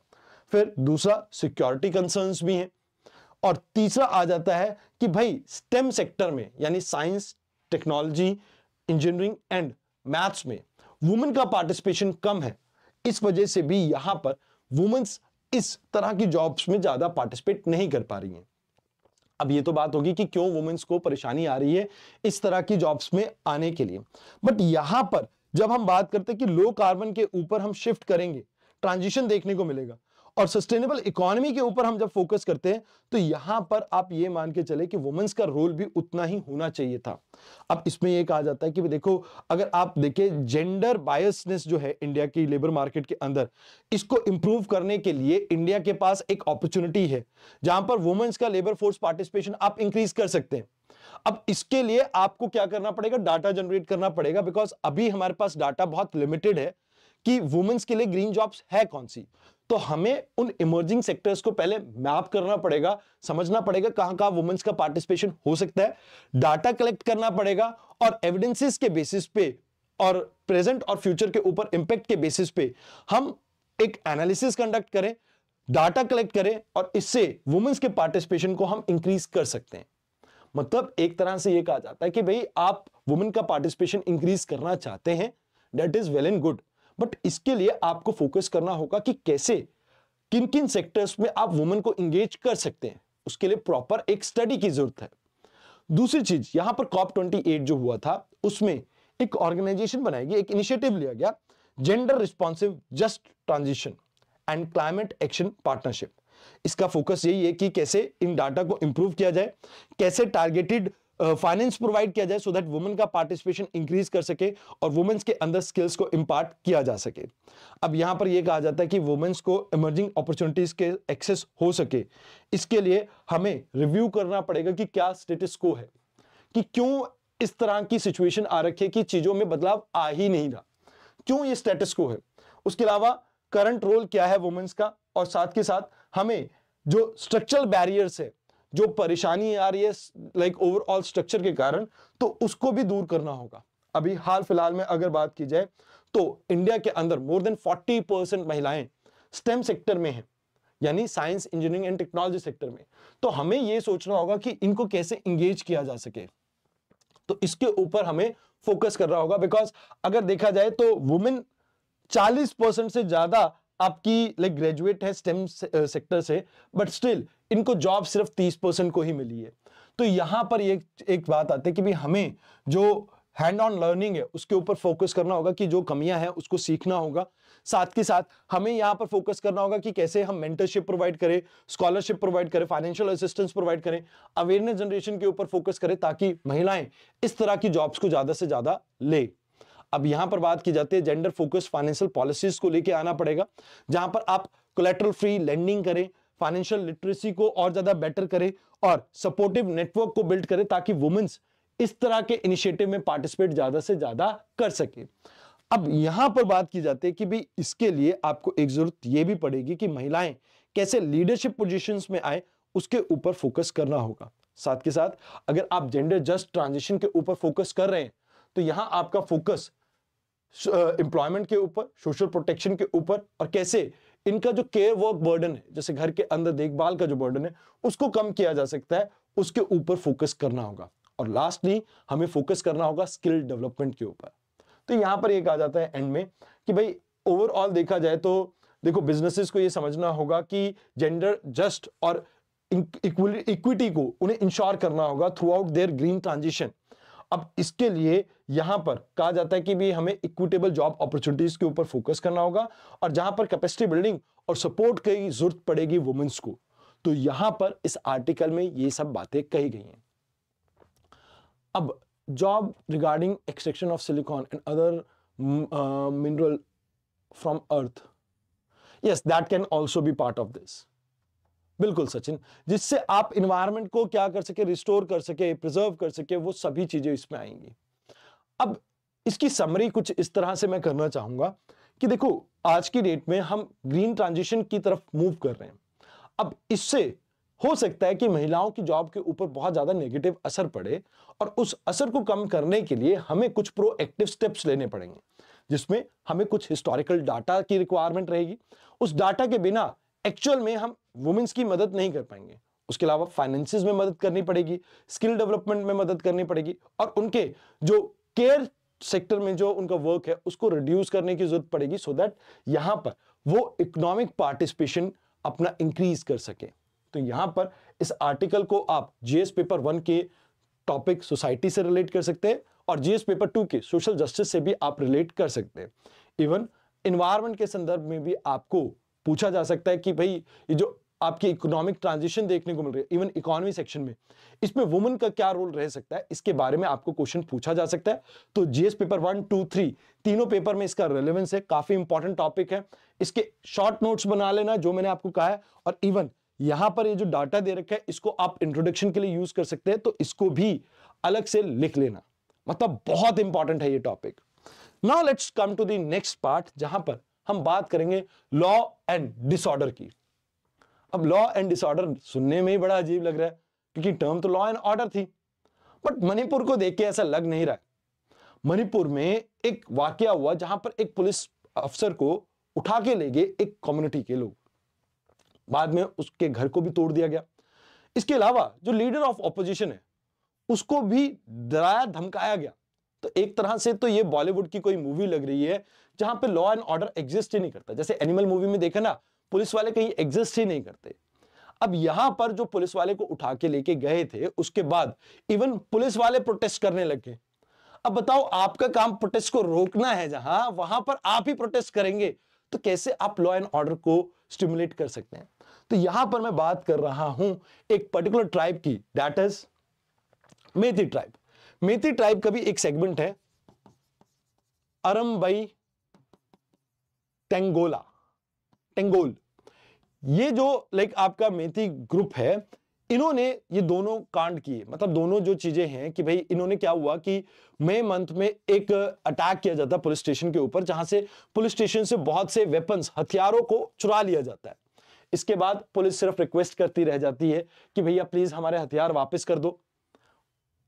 फिर दूसरा सिक्योरिटी कंसर्न्स भी हैं और तीसरा आ जाता है कि भाई स्टेम सेक्टर में यानी science technology engineering and maths में वुमेन का पार्टिसिपेशन कम है इस वजह से भी यहां पर वुमेन्स इस तरह की जॉब्स में ज़्यादा पार्टिसिपेट नहीं कर पा रही हैं अब ये तो बात होगी कि क्यों वुमेन्स को परेशानी आ रही है इस तरह की जॉब्स में आने के लिए बट यहां पर जब हम बात करते हैं कि लो कार्बन के ऊपर हम शिफ्ट करेंगे ट्रांजिशन देखने को मिलेगा और सस्टेनेबल इकोनॉमी के ऊपर हम जब फोकस करते हैं तो यहां पर आप ये मान के चले कि वुमेन्स का रोल भी उतना ही होना चाहिए था अब इसमें यह कहा जाता है कि देखो अगर आप देखें जेंडर बायसनेस जो है इंडिया की लेबर मार्केट के अंदर इसको इंप्रूव करने के लिए इंडिया के पास एक अपॉर्चुनिटी है जहां पर वुमेन्स का लेबर फोर्स पार्टिसिपेशन आप इंक्रीज कर सकते हैं अब इसके लिए आपको क्या करना पड़ेगा डाटा जनरेट करना पड़ेगा बिकॉज अभी हमारे पास डाटा बहुत लिमिटेड है कि वुमेन्स के लिए ग्रीन जॉब्स है कौन सी तो हमें उन इमर्जिंग सेक्टर्स को पहले मैप करना पड़ेगा समझना पड़ेगा कहां कहां वुमेन्स का पार्टिसिपेशन हो सकता है डाटा कलेक्ट करना पड़ेगा और एविडेंसेस के बेसिस पे और प्रेजेंट और फ्यूचर के ऊपर इंपैक्ट के बेसिस पे हम एक एनालिसिस कंडक्ट करें डाटा कलेक्ट करें और इससे वुमेन्स के पार्टिसिपेशन को हम इंक्रीज कर सकते हैं मतलब एक तरह से यह कहा जाता है कि भाई आप वुमेन का पार्टिसिपेशन इंक्रीज करना चाहते हैं that is well and good but इसके लिए आपको फोकस करना होगा कि कैसे किन किन सेक्टर्स में आप वुमेन को इंगेज कर सकते हैं उसके लिए प्रॉपर एक स्टडी की जरूरत है दूसरी चीज यहां पर कॉप ट्वेंटी जो हुआ था उसमें एक ऑर्गेनाइजेशन बनाएगी एक इनिशिएटिव लिया गया gender responsive just transition and climate action partnership इसका फोकस यही है कि कैसे इन डाटा को इंप्रूव किया जाए कैसे टारगेटेड फाइनेंस प्रोवाइड किया जाए सो दैट वुमेन का पार्टिसिपेशन इंक्रीज कर सके और वुमेन्स के अंदर स्किल्स को इम्पार्ट किया जा सके अब यहां पर यह कहा जाता है कि वुमेन्स को इमर्जिंग अपॉर्चुनिटीज के एक्सेस हो सके इसके लिए हमें रिव्यू करना पड़ेगा कि क्या स्टेटस को है कि क्यों इस तरह की सिचुएशन आ रखी है कि चीजों में बदलाव आ ही नहीं रहा क्यों ये स्टेटस को है उसके अलावा करंट रोल क्या है वुमेन्स का और साथ के साथ हमें जो स्ट्रक्चरल बैरियर्स है जो परेशानी आ रही है लाइक ओवरऑल स्ट्रक्चर के कारण तो उसको भी दूर करना होगा अभी हाल फिलहाल में अगर बात की जाए तो इंडिया के अंदर मोर देन 40 परसेंट महिलाएं स्टेम सेक्टर में हैं यानी science engineering and technology sector में तो हमें यह सोचना होगा कि इनको कैसे इंगेज किया जा सके तो इसके ऊपर हमें फोकस करना होगा बिकॉज अगर देखा जाए तो वुमेन 40 परसेंट से ज्यादा आपकी लाइक ग्रेजुएट है स्टेम सेक्टर से बट स्टिल इनको जॉब सिर्फ तीस परसेंट को ही मिली है तो यहाँ पर एक एक बात आती है कि भाई हमें जो हैंड ऑन लर्निंग है उसके ऊपर फोकस करना होगा कि जो कमियां हैं उसको सीखना होगा साथ के साथ हमें यहाँ पर फोकस करना होगा कि कैसे हम मेंटरशिप प्रोवाइड करें स्कॉलरशिप प्रोवाइड करें फाइनेंशियल असिस्टेंस प्रोवाइड करें अवेयरनेस जनरेशन के ऊपर फोकस करें ताकि महिलाएं इस तरह की जॉब्स को ज़्यादा से ज़्यादा ले अब यहाँ पर बात की जाती है जेंडर फोकस फाइनेंशियल पॉलिसीज को लेके आना पड़ेगा जहां पर आप कोलेट्रल फ्री लैंडिंग करें फाइनेंशियल लिटरेसी को और ज्यादा बेटर करें और सपोर्टिव नेटवर्क को बिल्ड करें ताकि वुमेन्स इस तरह के इनिशिएटिव में पार्टिसिपेट ज्यादा से ज्यादा कर सके अब यहां पर बात की जाती है कि भी इसके लिए आपको एक जरूरत यह भी पड़ेगी कि महिलाएं कैसे लीडरशिप पोजिशन में आए उसके ऊपर फोकस करना होगा साथ के साथ अगर आप जेंडर जस्ट ट्रांजिशन के ऊपर फोकस कर रहे हैं तो यहां आपका फोकस एम्प्लॉयमेंट के ऊपर सोशल प्रोटेक्शन के ऊपर और कैसे इनका जो केयर वर्क बर्डन है जैसे घर के अंदर देखभाल का जो बर्डन है उसको कम किया जा सकता है उसके ऊपर फोकस करना होगा और लास्टली हमें फोकस करना होगा स्किल डेवलपमेंट के ऊपर तो यहां पर एक आ जाता है एंड में कि भाई ओवरऑल देखा जाए तो देखो बिजनेसेस को ये समझना होगा कि जेंडर जस्ट और इक्विटी को उन्हें इंश्योर करना होगा throughout their green transition अब इसके लिए यहां पर कहा जाता है कि भी हमें इक्विटेबल जॉब अपॉर्चुनिटीज के ऊपर फोकस करना होगा और जहां पर कैपेसिटी बिल्डिंग और सपोर्ट की जरूरत पड़ेगी वुमेन्स को तो यहां पर इस आर्टिकल में ये सब बातें कही गई हैं अब job regarding extraction of silicon and other mineral from earth yes that can also be part of this बिल्कुल सचिन जिससे आप इन्वायरमेंट को क्या कर सके रिस्टोर कर सके प्रिजर्व कर सके वो सभी चीजें इसमें आएंगी अब इसकी समरी कुछ इस तरह से मैं करना चाहूंगा कि देखो आज की डेट में हम ग्रीन ट्रांजिशन की तरफ मूव कर रहे हैं अब इससे हो सकता है कि महिलाओं की जॉब के ऊपर बहुत ज्यादा नेगेटिव असर पड़े और उस असर को कम करने के लिए हमें कुछ प्रोएक्टिव स्टेप्स लेने पड़ेंगे जिसमें हमें कुछ हिस्टोरिकल डाटा की रिक्वायरमेंट रहेगी उस डाटा के बिना एक्चुअल में हम वुमेंस की मदद नहीं कर पाएंगे उसके अलावा फाइनेंसिस में मदद करनी पड़ेगी स्किल डेवलपमेंट में मदद करनी पड़ेगी और उनके जो केयर सेक्टर में जो उनका वर्क है उसको रिड्यूस करने की जरूरत पड़ेगी सो दैट यहां पर वो इकोनॉमिक पार्टिसिपेशन अपना इंक्रीज कर सके तो यहां पर इस आर्टिकल को आप जीएस पेपर वन के टॉपिक सोसाइटी से रिलेट कर सकते हैं और जीएस पेपर टू के सोशल जस्टिस से भी आप रिलेट कर सकते हैं इवन इन्वायरमेंट के संदर्भ में भी आपको पूछा जा सकता है कि भाई ये जो आपकी इकोनॉमिक ट्रांजिशन देखने को मिल रही है इवन इकोनॉमी सेक्शन में इसमें वुमन का क्या रोल रह सकता है इसके बारे में आपको क्वेश्चन पूछा जा सकता है तो GS paper one two three तीनों पेपर में इसका रेलेवेंस है काफी इंपॉर्टेंट टॉपिक है इसके शॉर्ट नोट्स बना लेना जो मैंने आपको कहा है और इवन यहां पर ये जो डाटा दे रखा है इसको आप इंट्रोडक्शन के लिए यूज कर सकते हैं तो इसको भी अलग से लिख लेना मतलब बहुत इंपॉर्टेंट है ये topic now let's come to the next part जहां पर हम बात करेंगे लॉ एंड डिसऑर्डर की अब लॉ एंड डिसऑर्डर सुनने में ही बड़ा अजीब लग रहा है क्योंकि टर्म तो लॉ एंड ऑर्डर थी बट मणिपुर को देख के ऐसा लग नहीं रहा मणिपुर में एक वाक्य हुआ जहां पर एक पुलिस अफसर को उठा के ले गए एक कम्युनिटी के लोग बाद में उसके घर को भी तोड़ दिया गया इसके अलावा जो लीडर ऑफ ऑपोजिशन है उसको भी डराया धमकाया गया तो एक तरह से तो ये बॉलीवुड की कोई मूवी लग रही है जहां पे लॉ एंड ऑर्डर एग्जिस्ट ही नहीं करता जैसे एनिमल मूवी में देखा ना पुलिस वाले कहीं एग्जिस्ट ही नहीं करते अब यहां पर जो पुलिस वाले को उठा के लेके गए थे उसके बाद इवन पुलिस वाले प्रोटेस्ट करने लगे अब बताओ आपका काम प्रोटेस्ट को रोकना है जहां वहां पर आप ही प्रोटेस्ट करेंगे तो कैसे आप लॉ एंड ऑर्डर को स्टिमुलेट कर सकते हैं तो यहां पर मैं बात कर रहा हूं एक पर्टिकुलर ट्राइब की that is Meitei tribe Meitei tribe का भी एक सेगमेंट है अरम्बई टेंगोला टेंगोल ये जो लाइक आपका मेथी ग्रुप है इन्होंने ये दोनों कांड किए मतलब दोनों जो चीजें हैं कि भाई इन्होंने क्या हुआ कि मई मंथ में एक अटैक किया जाता है पुलिस स्टेशन के ऊपर जहां से पुलिस स्टेशन से बहुत से वेपन्स हथियारों को चुरा लिया जाता है इसके बाद पुलिस सिर्फ रिक्वेस्ट करती रह जाती है कि भैया प्लीज हमारे हथियार वापस कर दो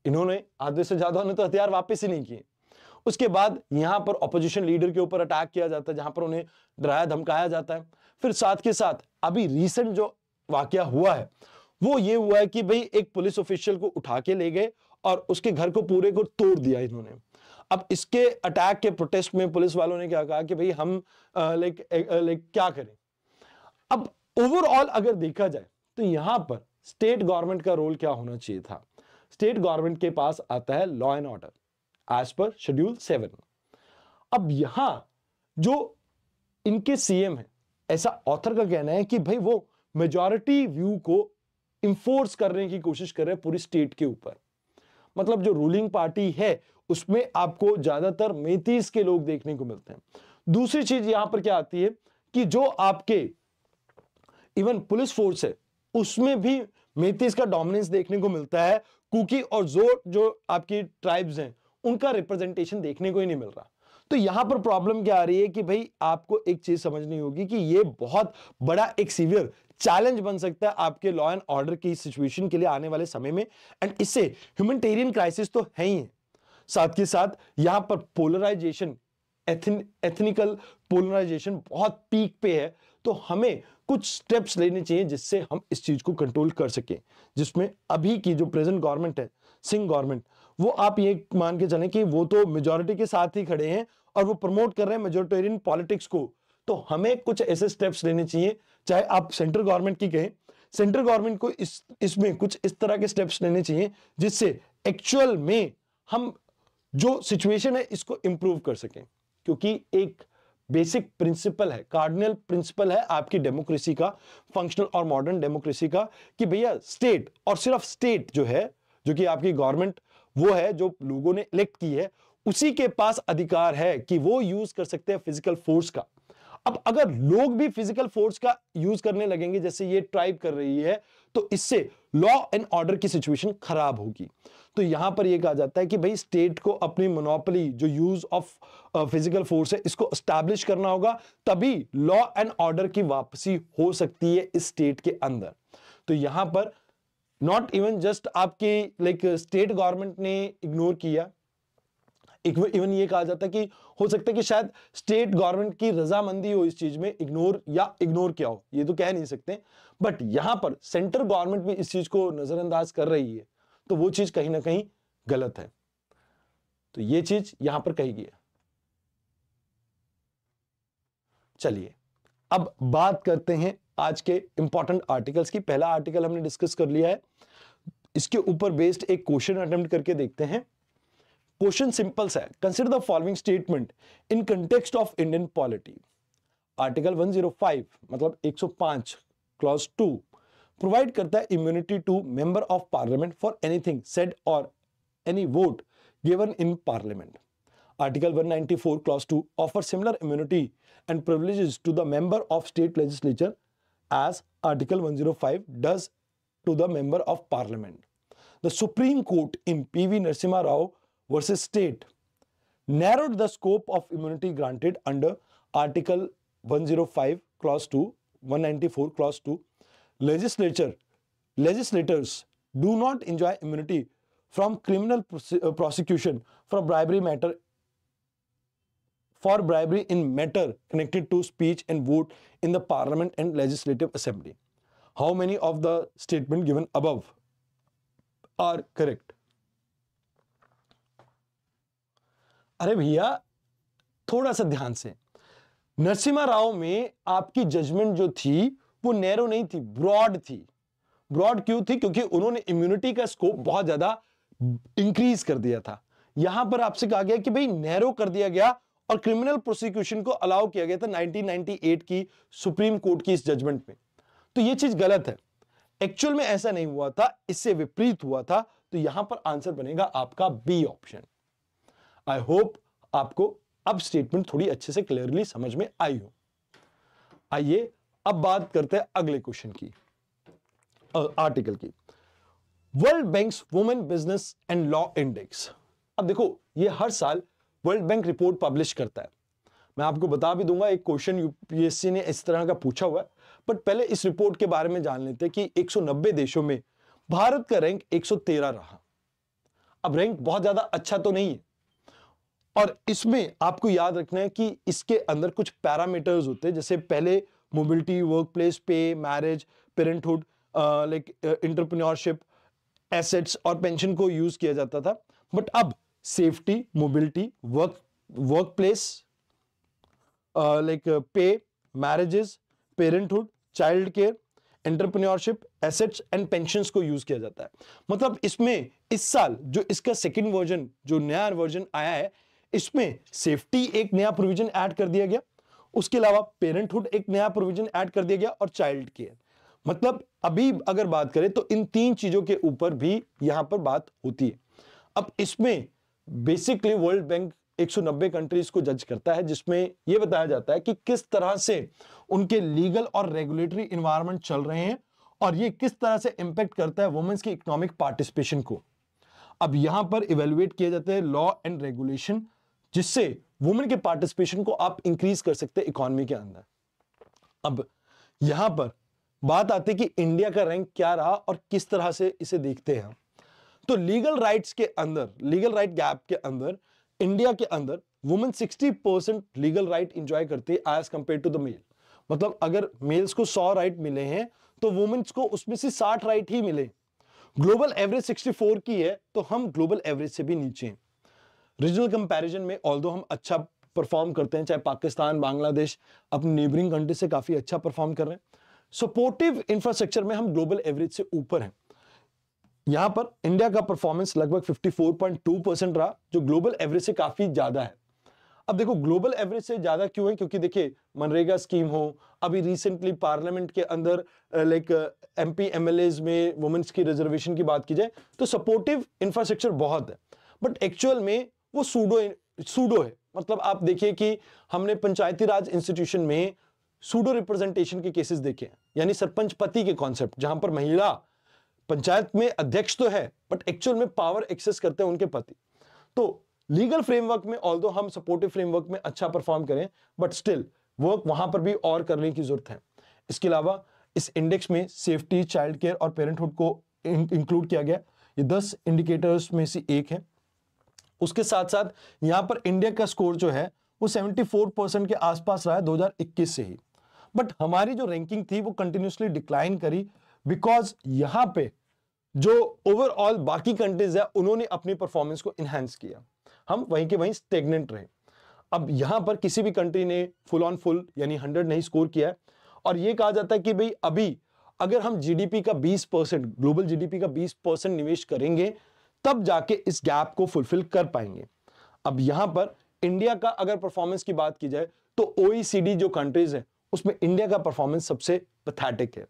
इन्होंने आदेश जाधव ने तो हथियार वापस ही नहीं किए उसके बाद यहां पर ऑपोजिशन लीडर के ऊपर अटैक किया जाता है जहां पर उन्हें डराया धमकाया जाता है फिर साथ के साथ अभी रिसेंट जो वाक्य हुआ है वो ये हुआ है कि भाई एक पुलिस ऑफिशियल को उठा के ले गए और उसके घर को पूरे को तोड़ दिया इन्होंने अब इसके अटैक के प्रोटेस्ट में पुलिस वालों ने क्या कहा कि भाई हम लाइक लाइक क्या करें अब ओवरऑल अगर देखा जाए तो यहां पर स्टेट गवर्नमेंट का रोल क्या होना चाहिए था स्टेट गवर्नमेंट के पास आता है law and order as per schedule seven अब यहां जो इनके सीएम है ऐसा ऑथर का कहना है कि भाई वो मेजॉरिटी व्यू को इंफोर्स करने की कोशिश कर रहे हैं पूरी स्टेट के ऊपर मतलब जो रूलिंग पार्टी है उसमें आपको ज्यादातर मेतीस के लोग देखने को मिलते हैं दूसरी चीज यहां पर क्या आती है कि जो आपके इवन पुलिस फोर्स है उसमें भी मेतीस का डोमिनेंस देखने को मिलता है कुकी और जो जो आपकी ट्राइब्स हैं उनका रिप्रेजेंटेशन देखने को ही नहीं मिल रहा तो यहां पर प्रॉब्लम क्या आ रही है कि भाई आपको एक चीज समझनी होगी कि ये बहुत बड़ा एक सीवियर चैलेंज बन सकता है आपके लॉ एंड ऑर्डर की सिचुएशन के लिए आने वाले समय में एंड इससे ह्यूमनिटेरियन क्राइसिस तो है ही है साथ के साथ यहां पर पोलराइजेशन एथनिकल पोलराइजेशन बहुत पीक पे है तो हमें कुछ स्टेप्स लेने चाहिए जिससे हम इस चीज को कंट्रोल कर सकें जिसमें अभी की जो प्रेजेंट गवर्नमेंट है सिंह गवर्नमेंट वो आप ये मान के चलें कि वो तो मेजोरिटी के साथ ही खड़े हैं और वो प्रमोट कर रहे हैं मेजोरिटेरियन पॉलिटिक्स को तो हमें कुछ ऐसे स्टेप्स लेने चाहिए चाहे आप सेंट्रल गवर्नमेंट की कहें सेंट्रल गवर्नमेंट को इस इसमें कुछ इस तरह के स्टेप्स लेने चाहिए जिससे एक्चुअल में हम जो सिचुएशन है इसको इंप्रूव कर सकें क्योंकि एक बेसिक प्रिंसिपल है कार्डिनल प्रिंसिपल है आपकी डेमोक्रेसी का फंक्शनल और मॉडर्न डेमोक्रेसी का कि भैया स्टेट और सिर्फ स्टेट जो है जो कि आपकी गवर्नमेंट वो है जो लोगों ने इलेक्ट की है उसी के पास अधिकार है कि वो यूज कर सकते हैं फिजिकल फोर्स का अब अगर लोग भी फिजिकल फोर्स का यूज करने लगेंगे जैसे ये ट्राइब कर रही है तो इससे लॉ एंड ऑर्डर की सिचुएशन खराब होगी तो यहां पर ये कहा जाता है कि भाई स्टेट को अपनी मोनोपली जो यूज ऑफ फिजिकल फोर्स है इसको स्टैब्लिश करना होगा तभी लॉ एंड ऑर्डर की वापसी हो सकती है इस स्टेट के अंदर तो यहां पर नॉट इवन जस्ट आपकी लाइक स्टेट गवर्नमेंट ने इग्नोर किया इवन ये कहा जाता है कि हो सकता है कि शायद स्टेट गवर्नमेंट की रजामंदी हो इस चीज में इग्नोर या इग्नोर क्या हो ये तो कह नहीं सकते बट यहां पर सेंट्रल गवर्नमेंट भी इस चीज को नजरअंदाज कर रही है तो वो चीज कहीं ना कहीं गलत है तो ये चीज यहां पर कही गई है चलिए अब बात करते हैं आज के इंपॉर्टेंट आर्टिकल्स की पहला आर्टिकल हमने डिस्कस कर लिया है इसके ऊपर बेस्ड एक क्वेश्चन अटेम्प्ट करके देखते हैं क्वेश्चन सिंपल है consider the following statement in context of Indian polity article 105 मतलब 105 क्लॉज 2 प्रोवाइड करता है immunity to member of parliament for anything said or any vote given in parliament Article 194, clause 2 offer similar immunity and privileges to the member of state legislature as Article 105 does to the Member of Parliament. The Supreme Court in P.V. Narasimha Rao versus State narrowed the scope of immunity granted under Article 105 Clause 2, 194 Clause 2. Legislature, legislators do not enjoy immunity from criminal uh, prosecution for bribery matter for bribery in matter connected to speech and vote in the parliament and legislative assembly how many of the statement given अब are correct अरे भैया थोड़ा सा ध्यान से नरसिम्हा राव में आपकी judgement जो थी वो नैरो नहीं थी ब्रॉड थी ब्रॉड क्यों थी क्योंकि उन्होंने इम्यूनिटी का स्कोप बहुत ज्यादा इंक्रीज कर दिया था यहां पर आपसे कहा गया कि भाई नैरो कर दिया गया और क्रिमिनल प्रोसिक्यूशन को अलाउ किया गया था 1998 की सुप्रीम कोर्ट की इस जजमेंट में तो ये चीज गलत है एक्चुअल में ऐसा नहीं हुआ था इससे विपरीत हुआ था तो यहां पर आंसर बनेगा आपका बी ऑप्शन आई होप आपको अब स्टेटमेंट थोड़ी अच्छे से क्लियरली समझ में आई हो आइए अब बात करते हैं अगले क्वेश्चन की आर्टिकल की World Bank women business and law index अब देखो ये हर साल वर्ल्ड बैंक रिपोर्ट पब्लिश करता है मैं आपको बता भी दूंगा एक क्वेश्चन यूपीएससी ने इस तरह का पूछा हुआ है बट पहले इस रिपोर्ट के बारे में जान लेते हैं कि 190 देशों में भारत का रैंक 113 रहा अब रैंक बहुत ज्यादा अच्छा तो नहीं है और इसमें आपको याद रखना है कि इसके अंदर कुछ पैरामीटर्स होते हैं जैसे पहले mobility work place pay marriage parenthood like entrepreneurship assets और पेंशन को यूज किया जाता था बट अब safety mobility work work place like pay marriages parenthood child care care, assets and pension को यूज किया जाता है मतलब इसमें इस साल जो इसका सेकेंड वर्जन जो नया वर्जन आया है इसमें सेफ्टी एक नया प्रोविजन ऐड कर दिया गया उसके अलावा पेरेंटहुड एक नया प्रोविजन ऐड कर दिया गया और चाइल्ड केयर मतलब अभी अगर बात करें तो इन तीन चीजों के ऊपर भी यहां पर बात होती है अब इसमें बेसिकली वर्ल्ड बैंक 190 कंट्रीज को जज करता है जिसमें यह बताया जाता है कि किस तरह से उनके लीगल और रेगुलेटरी इन्वायरमेंट चल रहे हैं और ये किस तरह से इंपैक्ट करता है वुमेन्स की इकोनॉमिक पार्टिसिपेशन को अब यहां पर इवेलुएट किया जाता है लॉ एंड रेगुलेशन जिससे वुमेन के पार्टिसिपेशन को आप इंक्रीज कर सकते हैं इकोनॉमी के अंदर अब यहां पर बात आती है कि इंडिया का रैंक क्या रहा और किस तरह से इसे देखते हैं तो लीगल राइट्स के अंदर लीगल राइट गैप के अंदर इंडिया के अंदर women 60 percent legal right enjoy करती है as compare to the male मतलब अगर मेल्स को 100 राइट मिले हैं तो वुमेन्स को उसमें से 60 राइट ही मिले ग्लोबल एवरेज 64 की है तो हम ग्लोबल एवरेज से भी नीचे हैं रीजनल कंपेरिजन में ऑल हम अच्छा परफॉर्म करते हैं चाहे पाकिस्तान बांग्लादेश अपने नेबरिंग कंट्री से काफ़ी अच्छा परफॉर्म कर रहे हैं सपोर्टिव इंफ्रास्ट्रक्चर में हम ग्लोबल एवरेज से ऊपर हैं यहां पर इंडिया का परफॉर्मेंस लगभग 54.2 परसेंट रहा जो ग्लोबल एवरेज से काफी ज्यादा है अब देखो ग्लोबल एवरेज से ज्यादा क्यों है क्योंकि देखिए मनरेगा स्कीम हो अभी रिसेंटली पार्लियामेंट के अंदर लाइक एम पी में वुमेन्स की रिजर्वेशन की बात की जाए तो सपोर्टिव इंफ्रास्ट्रक्चर बहुत है बट एक्चुअल में वो सूडो सूडो है मतलब आप देखिए कि हमने पंचायती राज इंस्टीट्यूशन में सूडो रिप्रेजेंटेशन के केसेस देखे हैं यानी सरपंच पति के कॉन्सेप्ट जहां पर महिला पंचायत में अध्यक्ष तो है बट एक्चुअल में पावर एक्सेस करते हैं उनके पति तो लीगल फ्रेमवर्क में ऑल हम सपोर्टिव फ्रेमवर्क में अच्छा परफॉर्म करें बट स्टिल वर्क वहां पर भी और करने की जरूरत है इसके अलावा इस इंडेक्स में सेफ्टी चाइल्ड केयर और पेरेंटहुड को इंक्लूड किया गया ये दस इंडिकेटर्स में से एक है उसके साथ साथ यहाँ पर इंडिया का स्कोर जो है वो 74 परसेंट के आसपास रहा है 2021 से ही बट हमारी जो रैंकिंग थी वो कंटिन्यूसली डिक्लाइन करी बिकॉज यहां पे जो ओवरऑल बाकी कंट्रीज है उन्होंने अपनी परफॉर्मेंस को इन्हेंस किया हम वहीं के वहीं स्टेगनेंट रहे अब यहां पर किसी भी कंट्री ने फुल ऑन फुल यानी हंड्रेड नहीं स्कोर किया है और ये कहा जाता है कि भाई अभी अगर हम जीडीपी का 20 परसेंट ग्लोबल जीडीपी का 20 परसेंट निवेश करेंगे तब जाके इस गैप को फुलफिल कर पाएंगे अब यहां पर इंडिया का अगर परफॉर्मेंस की बात की जाए तो ओईसीडी e जो कंट्रीज है उसमें इंडिया का परफॉर्मेंस सबसे पथेटिक है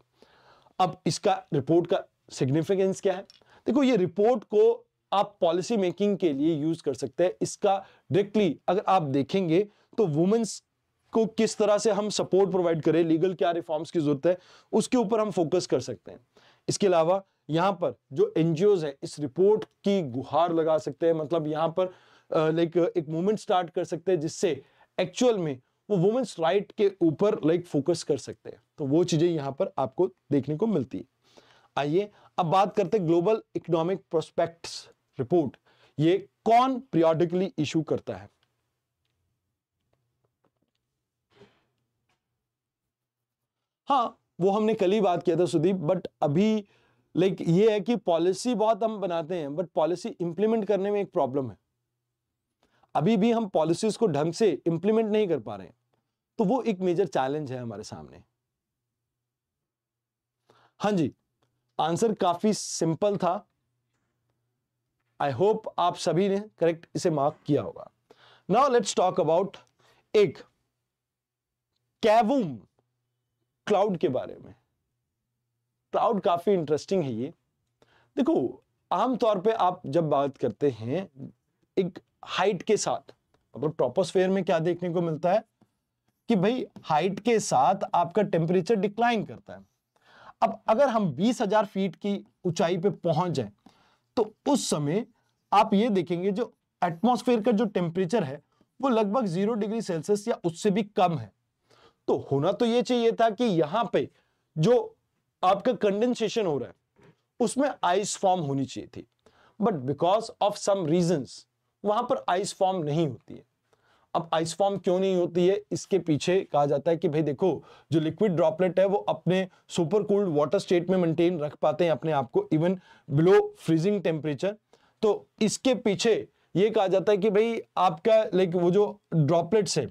अब इसका रिपोर्ट का सिग्निफिकेंस क्या है देखो ये रिपोर्ट को आप पॉलिसी मेकिंग के लिए यूज कर सकते हैं इसका डायरेक्टली अगर आप देखेंगे तो वुमेन्स को किस तरह से हम सपोर्ट प्रोवाइड करें लीगल क्या रिफॉर्म्स की जरूरत है उसके ऊपर हम फोकस कर सकते हैं इसके अलावा यहाँ पर जो एन हैं इस रिपोर्ट की गुहार लगा सकते हैं मतलब यहाँ पर लाइक एक मूवमेंट स्टार्ट कर सकते हैं जिससे एक्चुअल में वो वुमेंस राइट के ऊपर लाइक फोकस कर सकते हैं तो वो चीजें यहां पर आपको देखने को मिलती है आइए अब बात करते हैं ग्लोबल इकोनॉमिक प्रोस्पेक्ट रिपोर्ट ये कौन प्रियोडिकली इशू करता है हाँ वो हमने कल ही बात किया था सुदीप बट अभी लाइक ये है कि पॉलिसी बहुत हम बनाते हैं बट पॉलिसी इंप्लीमेंट करने में एक प्रॉब्लम है अभी भी हम पॉलिसीज को ढंग से इंप्लीमेंट नहीं कर पा रहे हैं तो वो एक मेजर चैलेंज है हमारे सामने हाँ जी आंसर काफी सिंपल था आई होप आप सभी ने करेक्ट इसे मार्क किया होगा नाउ लेट्स टॉक अबाउट एक कैवूम क्लाउड के बारे में क्लाउड काफी इंटरेस्टिंग है ये देखो आमतौर पे आप जब बात करते हैं एक हाइट के साथ मतलब ट्रोपोस्फेयर में क्या देखने को मिलता है कि भाई हाइट के साथ आपका टेम्परेचर डिक्लाइन करता है अब अगर हम 20,000 फीट की ऊंचाई पे पहुंच जाए तो उस समय आप ये देखेंगे जो एटमॉस्फेयर का जो टेम्परेचर है वो लगभग जीरो डिग्री सेल्सियस या उससे भी कम है तो होना तो ये चाहिए था कि यहाँ पे जो आपका कंडेंसेशन हो रहा है उसमें आइस फॉर्म होनी चाहिए थी but because of some reasons वहां पर आइस फॉर्म नहीं होती है अब आइस फॉर्म क्यों नहीं होती है इसके पीछे कहा जाता है कि भाई देखो जो लिक्विड ड्रॉपलेट है वो अपने सुपर कूल्ड वाटर स्टेट में मेंटेन रख पाते हैं अपने आप को इवन बिलो फ्रीजिंग टेम्परेचर तो इसके पीछे ये कहा जाता है कि भाई आपका लाइक वो जो ड्रॉपलेट्स है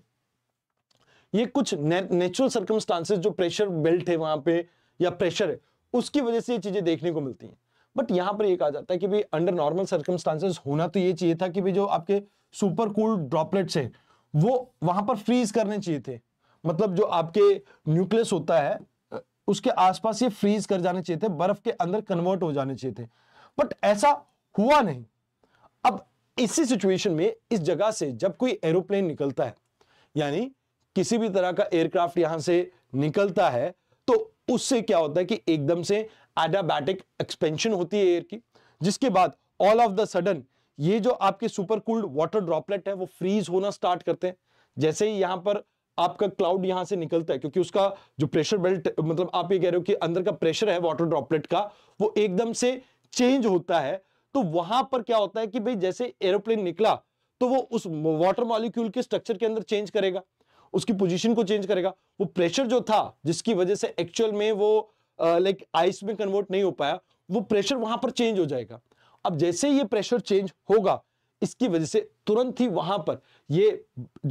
ये कुछ नेचुरल सर्कमस्टांसेस जो प्रेशर बेल्ट है वहां पे या प्रेशर है उसकी वजह से ये चीजें देखने को मिलती हैं बट यहाँ पर ये कहा जाता है कि भाई अंडर नॉर्मल सर्कमस्टांसेस होना तो ये चाहिए था कि भाई जो आपके सुपर कूल्ड ड्रॉपलेट्स हैं वो वहां पर फ्रीज करने चाहिए थे मतलब जो आपके न्यूक्लियस होता है उसके आसपास ये फ्रीज कर जाने चाहिए थे बर्फ के अंदर कन्वर्ट हो जाने चाहिए थे बट ऐसा हुआ नहीं अब इसी सिचुएशन में इस जगह से जब कोई एरोप्लेन निकलता है यानी किसी भी तरह का एयरक्राफ्ट यहां से निकलता है तो उससे क्या होता है कि एकदम से एडाबैटिक एक्सपेंशन होती है एयर की जिसके बाद ऑल ऑफ द सडन ये जो आपके सुपर कूल्ड वाटर ड्रॉपलेट है वो फ्रीज होना स्टार्ट करते हैं जैसे ही यहाँ पर आपका क्लाउड यहां से निकलता है क्योंकि उसका जो प्रेशर बेल्ट मतलब आप ये कह रहे हो कि अंदर का प्रेशर है वाटर ड्रॉपलेट का वो एकदम से चेंज होता है तो वहां पर क्या होता है कि भाई जैसे एरोप्लेन निकला तो वो उस वाटर मॉलिक्यूल के स्ट्रक्चर के अंदर चेंज करेगा उसकी पोजीशन को चेंज करेगा वो प्रेशर जो था जिसकी वजह से एक्चुअल में वो लाइक आइस में कन्वर्ट नहीं हो पाया वो प्रेशर वहां पर चेंज हो जाएगा अब जैसे ये प्रेशर चेंज होगा इसकी वजह से तुरंत ही वहां पर ये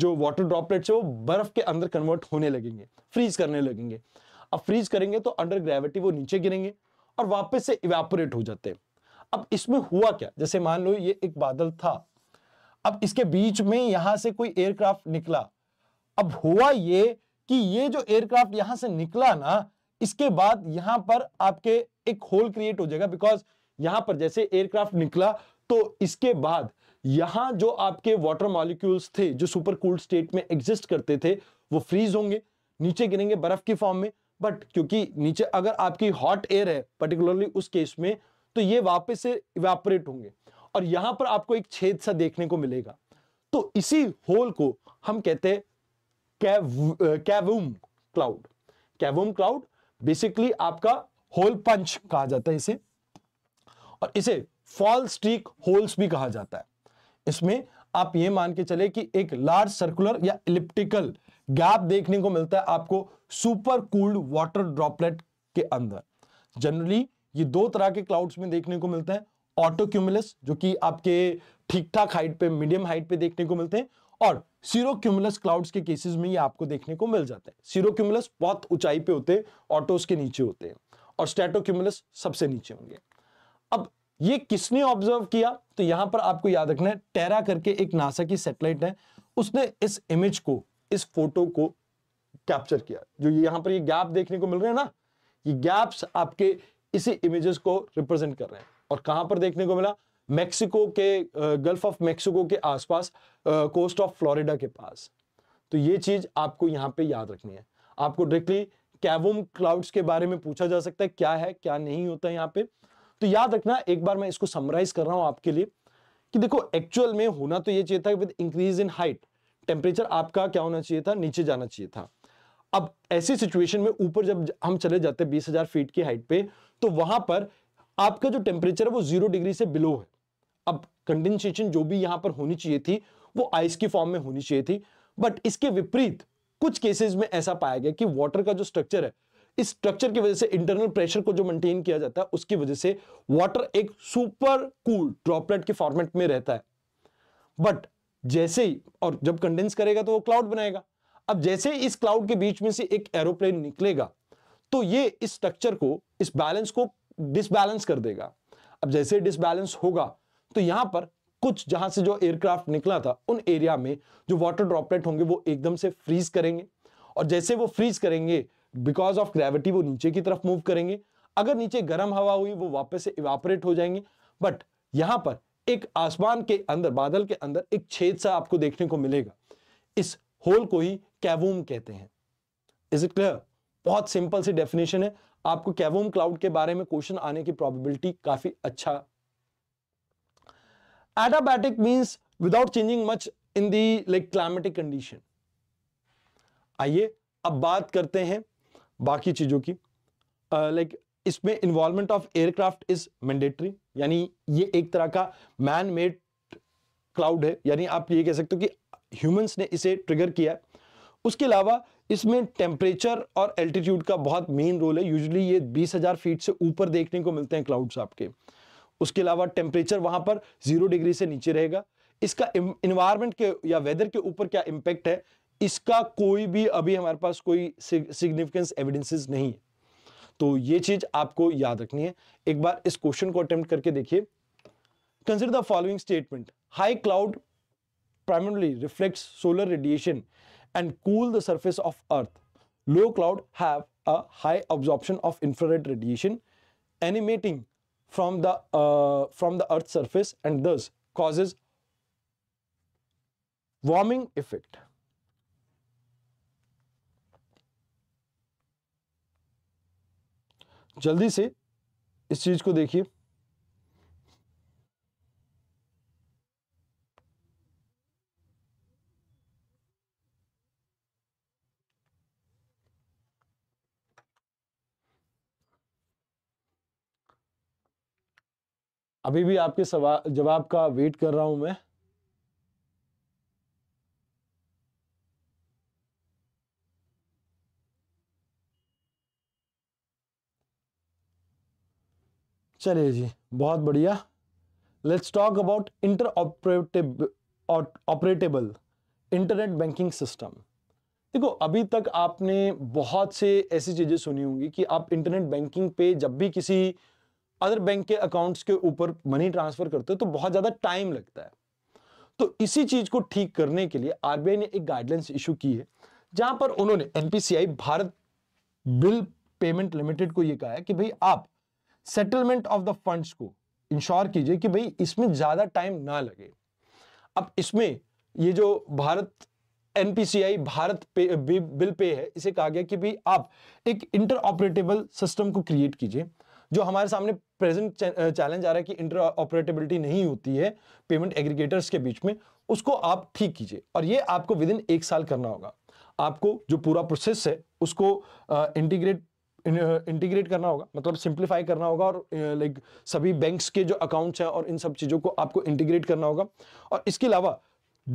जो वाटर ड्रॉपलेट्स है वो बर्फ के अंदर कन्वर्ट होने लगेंगे फ्रीज करने लगेंगे अब फ्रीज करेंगे तो अंडर ग्रेविटी वो नीचे गिरेंगे और वापस से इवेपोरेट हो जाते हैं अब इसमें हुआ क्या जैसे मान लो ये एक बादल था अब इसके बीच में यहां से कोई एयरक्राफ्ट निकला अब हुआ ये कि ये जो एयरक्राफ्ट यहां से निकला ना इसके बाद यहां पर आपके एक होल क्रिएट हो जाएगा बिकॉज यहां पर जैसे एयरक्राफ्ट निकला तो इसके बाद यहां जो आपके वाटर मॉलिक्यूल्स थे जो सुपर कूल्ड स्टेट में एग्जिस्ट करते थे वो फ्रीज होंगे नीचे गिरेंगे बर्फ की फॉर्म में बट क्योंकि नीचे अगर आपकी हॉट एयर है पर्टिकुलरली उस केस में तो ये वापस से इवेपोरेट होंगे और यहां पर आपको एक छेद सा देखने को मिलेगा तो इसी होल को हम कहते हैं cavum cloud cavum cloud basically आपका होल पंच कहा जाता है इसे और इसे फॉल्स स्ट्रीक होल्स भी कहा जाता है इसमें आप ये मान के चले कि एक लार्ज सर्कुलर या इलिप्टिकल गैप देखने को मिलता है आपको सुपर कूल्ड वाटर ड्रॉपलेट के अंदर जनरली ये दो तरह के क्लाउड्स में देखने को मिलता है ऑटोक्यूमुलस जो कि आपके ठीक ठाक हाइट पे मीडियम हाइट पे देखने को मिलते हैं और सीरोक्यूमुलस क्लाउड्स के केसेस में ये आपको देखने को मिल जाते हैं सीरोक्यूमुलस बहुत ऊंचाई पे होते हैं ऑटोस के नीचे होते हैं और स्टेटोक्यूमुलस सबसे नीचे होंगे अब ये किसने ऑब्जर्व किया तो यहां पर आपको याद रखना है टेरा करके एक नासा की सेटेलाइट है उसने इस इमेज को इस फोटो को कैप्चर किया जो यहां पर ये गैप देखने को मिल रहे हैं ना ये गैप्स आपके इसी इमेजेस को रिप्रेजेंट कर रहे हैं और कहां पर देखने को मिला मेक्सिको के गल्फ ऑफ मेक्सिको के आसपास कोस्ट ऑफ फ्लोरिडा के पास तो ये चीज आपको यहां पे याद रखनी है आपको डायरेक्टली कैवोम क्लाउड्स के बारे में पूछा जा सकता है क्या है क्या नहीं होता है यहाँ पे तो याद रखना एक बार मैं इसको समराइज कर रहा हूं आपके लिए कि देखो एक्चुअल में होना तो ये चाहिए था with increase in height temperature आपका क्या होना चाहिए था नीचे जाना चाहिए था अब ऐसी सिचुएशन में ऊपर जब हम चले जाते बीस हजार फीट की हाइट पे तो वहां पर आपका जो टेम्परेचर है वो जीरो डिग्री से बिलो है अब कंडेंसेशन जो भी यहां पर होनी चाहिए थी वो आइस की फॉर्म में होनी चाहिए थी बट इसके विपरीत कुछ केसेस में ऐसा पाया गया कि वाटर का जो स्ट्रक्चर है इस स्ट्रक्चर की वजह से इंटरनल प्रेशर को जो मेंटेन किया जाता है उसकी वजह से वाटर एक सुपर कूल ड्रॉपलेट के फॉर्मेट में रहता है बट जैसे ही और जब कंडेंस करेगा तो वो क्लाउड बनाएगा अब जैसे ही इस क्लाउड के बीच में से एक एरोप्लेन निकलेगा तो ये इस स्ट्रक्चर को इस बैलेंस को डिसबैलेंस कर देगा अब जैसे डिसबैलेंस होगा तो यहां पर कुछ जहां से जो एयरक्राफ्ट निकला था उन एरिया में जो वाटर ड्रॉपलेट होंगे वो एकदम से फ्रीज करेंगे और जैसे वो फ्रीज करेंगे बिकॉज ऑफ ग्रेविटी वो नीचे की तरफ मूव करेंगे अगर नीचे गर्म हवा हुई वो वापस से इवापरेट हो जाएंगे बट यहां पर एक आसमान के अंदर बादल के अंदर एक छेद सा आपको देखने को मिलेगा इस होल को ही कैवूम कहते हैं इज इट क्लियर बहुत सिंपल सी डेफिनेशन है आपको कैवूम क्लाउड के बारे में क्वेश्चन आने की प्रोबेबिलिटी काफी अच्छा adiabatic means without changing much in the like climatic condition आइए अब बात करते हैं बाकी चीज़ों की लाइक इसमें involvement of aircraft is mandatory यानी ये एक तरह का मैन मेड क्लाउड है यानी आप ये कह सकते हो कि ह्यूमंस ने इसे ट्रिगर किया है उसके अलावा इसमें टेम्परेचर और एल्टीट्यूड का बहुत मेन रोल है यूजुअली ये 20,000 फीट से ऊपर देखने को मिलते हैं क्लाउड्स आपके उसके अलावा टेम्परेचर वहां पर जीरो डिग्री से नीचे रहेगा इसका इन्वायरमेंट के या वेदर के ऊपर क्या इम्पेक्ट है इसका कोई भी अभी हमारे पास कोई सिग्निफिकेंस एविडेंसेस नहीं है तो ये चीज आपको याद रखनी है एक बार इस क्वेश्चन को अटेम्प्ट करके देखिए consider the following statement high cloud primarily reflects solar radiation and cool the surface of earth low cloud have a high absorption of infrared radiation animating from the uh, from the earth's surface and thus causes warming effect जल्दी से इस चीज़ को देखिए अभी भी आपके सवाल जवाब का वेट कर रहा हूं मैं चलिए जी बहुत बढ़िया let's talk about interoperative operable internet banking system देखो अभी तक आपने बहुत से ऐसी चीज़ें सुनी होंगी कि आप इंटरनेट बैंकिंग पे जब भी किसी अदर बैंक के अकाउंट्स के ऊपर मनी ट्रांसफ़र करते हो तो बहुत ज़्यादा टाइम लगता है तो इसी चीज़ को ठीक करने के लिए आरबीआई ने एक गाइडलाइंस इशू की है जहां पर उन्होंने NPCI Bharat bill payment limited को यह कहा है कि भाई आप सेटलमेंट ऑफ द फंड्स को इंश्योर कीजिए कि भाई इसमें ज़्यादा टाइम ना लगे अब इसमें ये जो भारत एनपीसीआई भारत पे बिल पे है इसे कहा गया कि भाई आप एक इंटर ऑपरेटेबल सिस्टम को क्रिएट कीजिए जो हमारे सामने प्रेजेंट चैलेंज आ रहा है कि इंटर ऑपरेटेबिलिटी नहीं होती है पेमेंट एग्रीगेटर्स के बीच में उसको आप ठीक कीजिए और ये आपको विद इन एक साल करना होगा आपको जो पूरा प्रोसेस है उसको इंटीग्रेट इंटीग्रेट करना होगा मतलब सिंप्लीफाई करना होगा और लाइक सभी बैंक्स के जो अकाउंट्स हैं और इन सब चीज़ों को आपको इंटीग्रेट करना होगा और इसके अलावा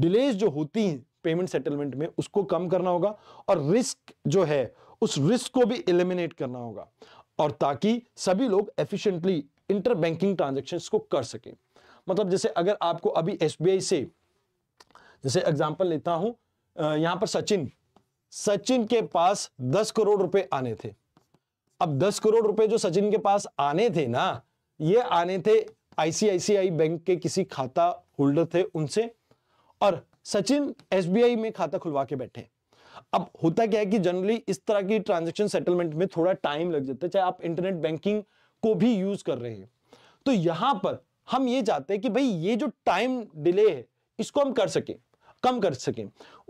डिलेज जो होती हैं पेमेंट सेटलमेंट में उसको कम करना होगा और रिस्क जो है उस रिस्क को भी एलिमिनेट करना होगा और ताकि सभी लोग एफिशिएंटली इंटर बैंकिंग ट्रांजेक्शन को कर सकें मतलब जैसे अगर आपको अभी एस से जैसे एग्जाम्पल लेता हूं यहां पर सचिन सचिन के पास दस करोड़ रुपए आने थे अब दस करोड़ रुपए जो सचिन के पास आने थे ना ये आने थे आईसीआईसीआई बैंक के किसी खाता होल्डर थे उनसे और सचिन एसबीआई में खाता खुलवा के बैठे अब होता क्या है कि जनरली इस तरह की ट्रांजेक्शन सेटलमेंट में थोड़ा टाइम लग जाता है चाहे आप इंटरनेट बैंकिंग को भी यूज कर रहे हैं तो यहां पर हम ये चाहते हैं कि भाई ये जो टाइम डिले है इसको हम कर सके कम कर सके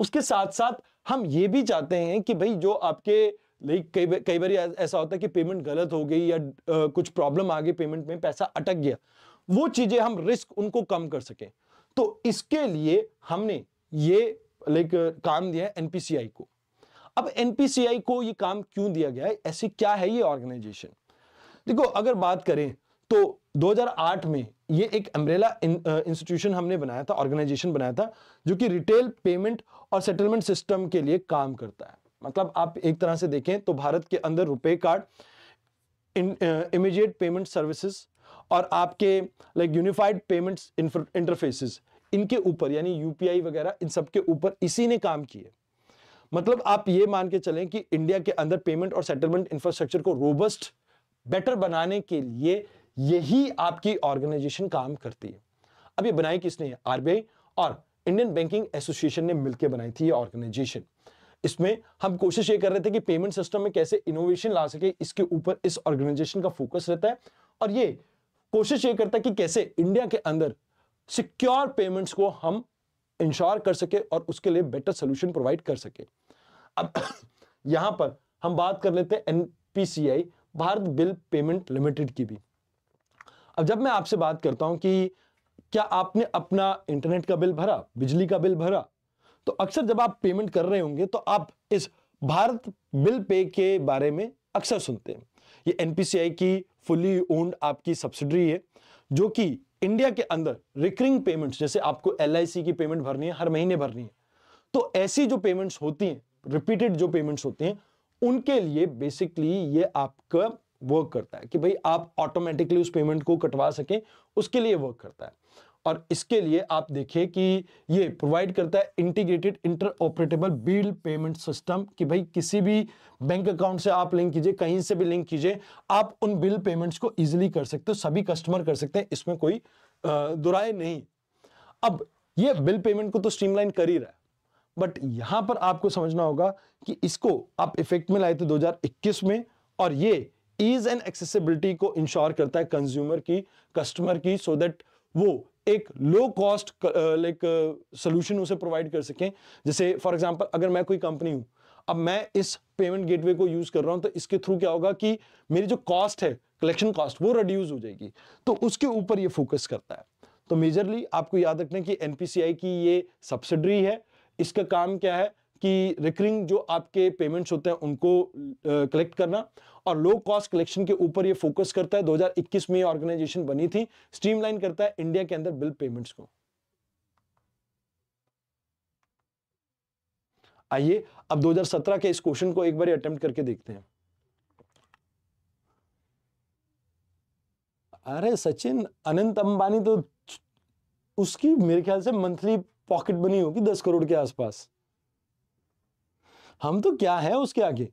उसके साथ साथ हम ये भी चाहते हैं कि भाई जो आपके लेकिन कई कई बार ऐसा होता है कि पेमेंट गलत हो गई या आ, कुछ प्रॉब्लम आ गई पेमेंट में पैसा अटक गया वो चीज़ें हम रिस्क उनको कम कर सकें तो इसके लिए हमने ये लाइक काम दिया है एनपीसीआई को अब एनपीसीआई को ये काम क्यों दिया गया है ऐसी क्या है ये ऑर्गेनाइजेशन देखो अगर बात करें तो 2008 में ये एक अम्ब्रेला इंस्टीट्यूशन हमने बनाया था ऑर्गेनाइजेशन बनाया था जो कि रिटेल पेमेंट और सेटलमेंट सिस्टम के लिए काम करता है मतलब आप एक तरह से देखें तो भारत के अंदर रुपए कार्ड इमीडिएट पेमेंट सर्विसेज और आपके लाइक यूनिफाइड पेमेंट्स इंटरफेसेस इनके ऊपर यानी यूपीआई वगैरह इन सब के ऊपर इसी ने काम किए मतलब आप ये मान के चलें कि इंडिया के अंदर पेमेंट और सेटलमेंट इंफ्रास्ट्रक्चर को रोबस्ट बेटर बनाने के लिए यही आपकी ऑर्गेनाइजेशन काम करती है अब ये बनाई किसने आरबीआई और इंडियन बैंकिंग एसोसिएशन ने मिलकर बनाई थी ये ऑर्गेनाइजेशन इसमें हम कोशिश ये कर रहे थे कि पेमेंट सिस्टम में कैसे इनोवेशन ला सके इसके ऊपर इस ऑर्गेनाइजेशन का फोकस रहता है और ये कोशिश ये करता है कि कैसे इंडिया के अंदर सिक्योर पेमेंट्स को हम इंश्योर कर सके और उसके लिए बेटर सोल्यूशन प्रोवाइड कर सके अब यहां पर हम बात कर लेते हैं NPCI Bharat bill payment limited की भी अब जब मैं आपसे बात करता हूं कि क्या आपने अपना इंटरनेट का बिल भरा बिजली का बिल भरा तो अक्सर जब आप पेमेंट कर रहे होंगे तो आप इस भारत बिल पे के बारे में अक्सर सुनते हैं ये एनपीसीआई की फुली ओन्ड आपकी सब्सिडरी है जो कि इंडिया के अंदर रिकरिंग पेमेंट्स जैसे आपको एल की पेमेंट भरनी है हर महीने भरनी है तो ऐसी जो पेमेंट्स होती हैं रिपीटेड जो पेमेंट्स होती हैं उनके लिए बेसिकली ये आपका वर्क करता है कि भाई आप ऑटोमेटिकली उस पेमेंट को कटवा सकें उसके लिए वर्क करता है और इसके लिए आप देखिए कि ये प्रोवाइड करता है integrated interoperable bill payment system कि भाई किसी भी बैंक अकाउंट से आप लिंक कीजिए कहीं से भी लिंक कीजिए आप उन बिल पेमेंट्स को इजीली कर सकते हो सभी कस्टमर कर सकते हैं इसमें कोई दुराए नहीं अब ये बिल पेमेंट को तो स्ट्रीमलाइन कर ही रहा है बट यहां पर आपको समझना होगा कि इसको आप इफेक्ट में लाए थे दो में और ये ईज एंड एक्सेसिबिलिटी को इंश्योर करता है कंज्यूमर की कस्टमर की सो so दैट वो एक लो कॉस्ट लाइक सोल्यूशन उसे प्रोवाइड कर सकें जैसे फॉर एग्जाम्पल अगर मैं कोई कंपनी हूं अब मैं इस पेमेंट गेटवे को यूज कर रहा हूं तो इसके थ्रू क्या होगा कि मेरी जो कॉस्ट है कलेक्शन कॉस्ट वो रिड्यूस हो जाएगी तो उसके ऊपर ये फोकस करता है तो मेजरली आपको याद रखना कि एनपीसीआई की ये सब्सिडरी है इसका काम क्या है कि रिकरिंग जो आपके पेमेंट्स होते हैं उनको कलेक्ट करना और लो कॉस्ट कलेक्शन के ऊपर ये फोकस करता है 2021 में ये ऑर्गेनाइजेशन बनी थी स्ट्रीमलाइन करता है इंडिया के अंदर बिल पेमेंट्स को आइए अब 2017 के इस क्वेश्चन को एक बार अटेम्प्ट करके देखते हैं अरे सचिन अनंत अंबानी तो उसकी मेरे ख्याल से मंथली पॉकेट बनी होगी दस करोड़ के आसपास हम तो क्या है उसके आगे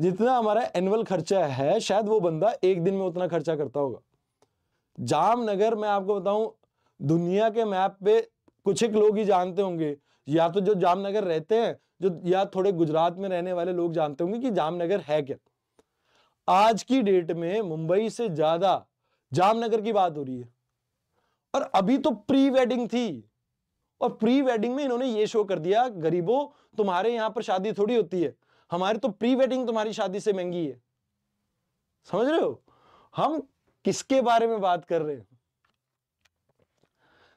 जितना हमारा एनुअल खर्चा है शायद वो बंदा एक दिन में उतना खर्चा करता होगा जामनगर मैं आपको बताऊं दुनिया के मैप पे कुछ एक लोग ही जानते होंगे या तो जो जामनगर रहते हैं जो या थोड़े गुजरात में रहने वाले लोग जानते होंगे कि जामनगर है क्या आज की डेट में मुंबई से ज्यादा जामनगर की बात हो रही है और अभी तो प्री वेडिंग थी और प्री वेडिंग में इन्होंने ये शो कर दिया गरीबों तुम्हारे यहां पर शादी थोड़ी होती है हमारे तो प्री वेडिंग तुम्हारी शादी से महंगी है समझ रहे हो हम किसके बारे में बात कर रहे हैं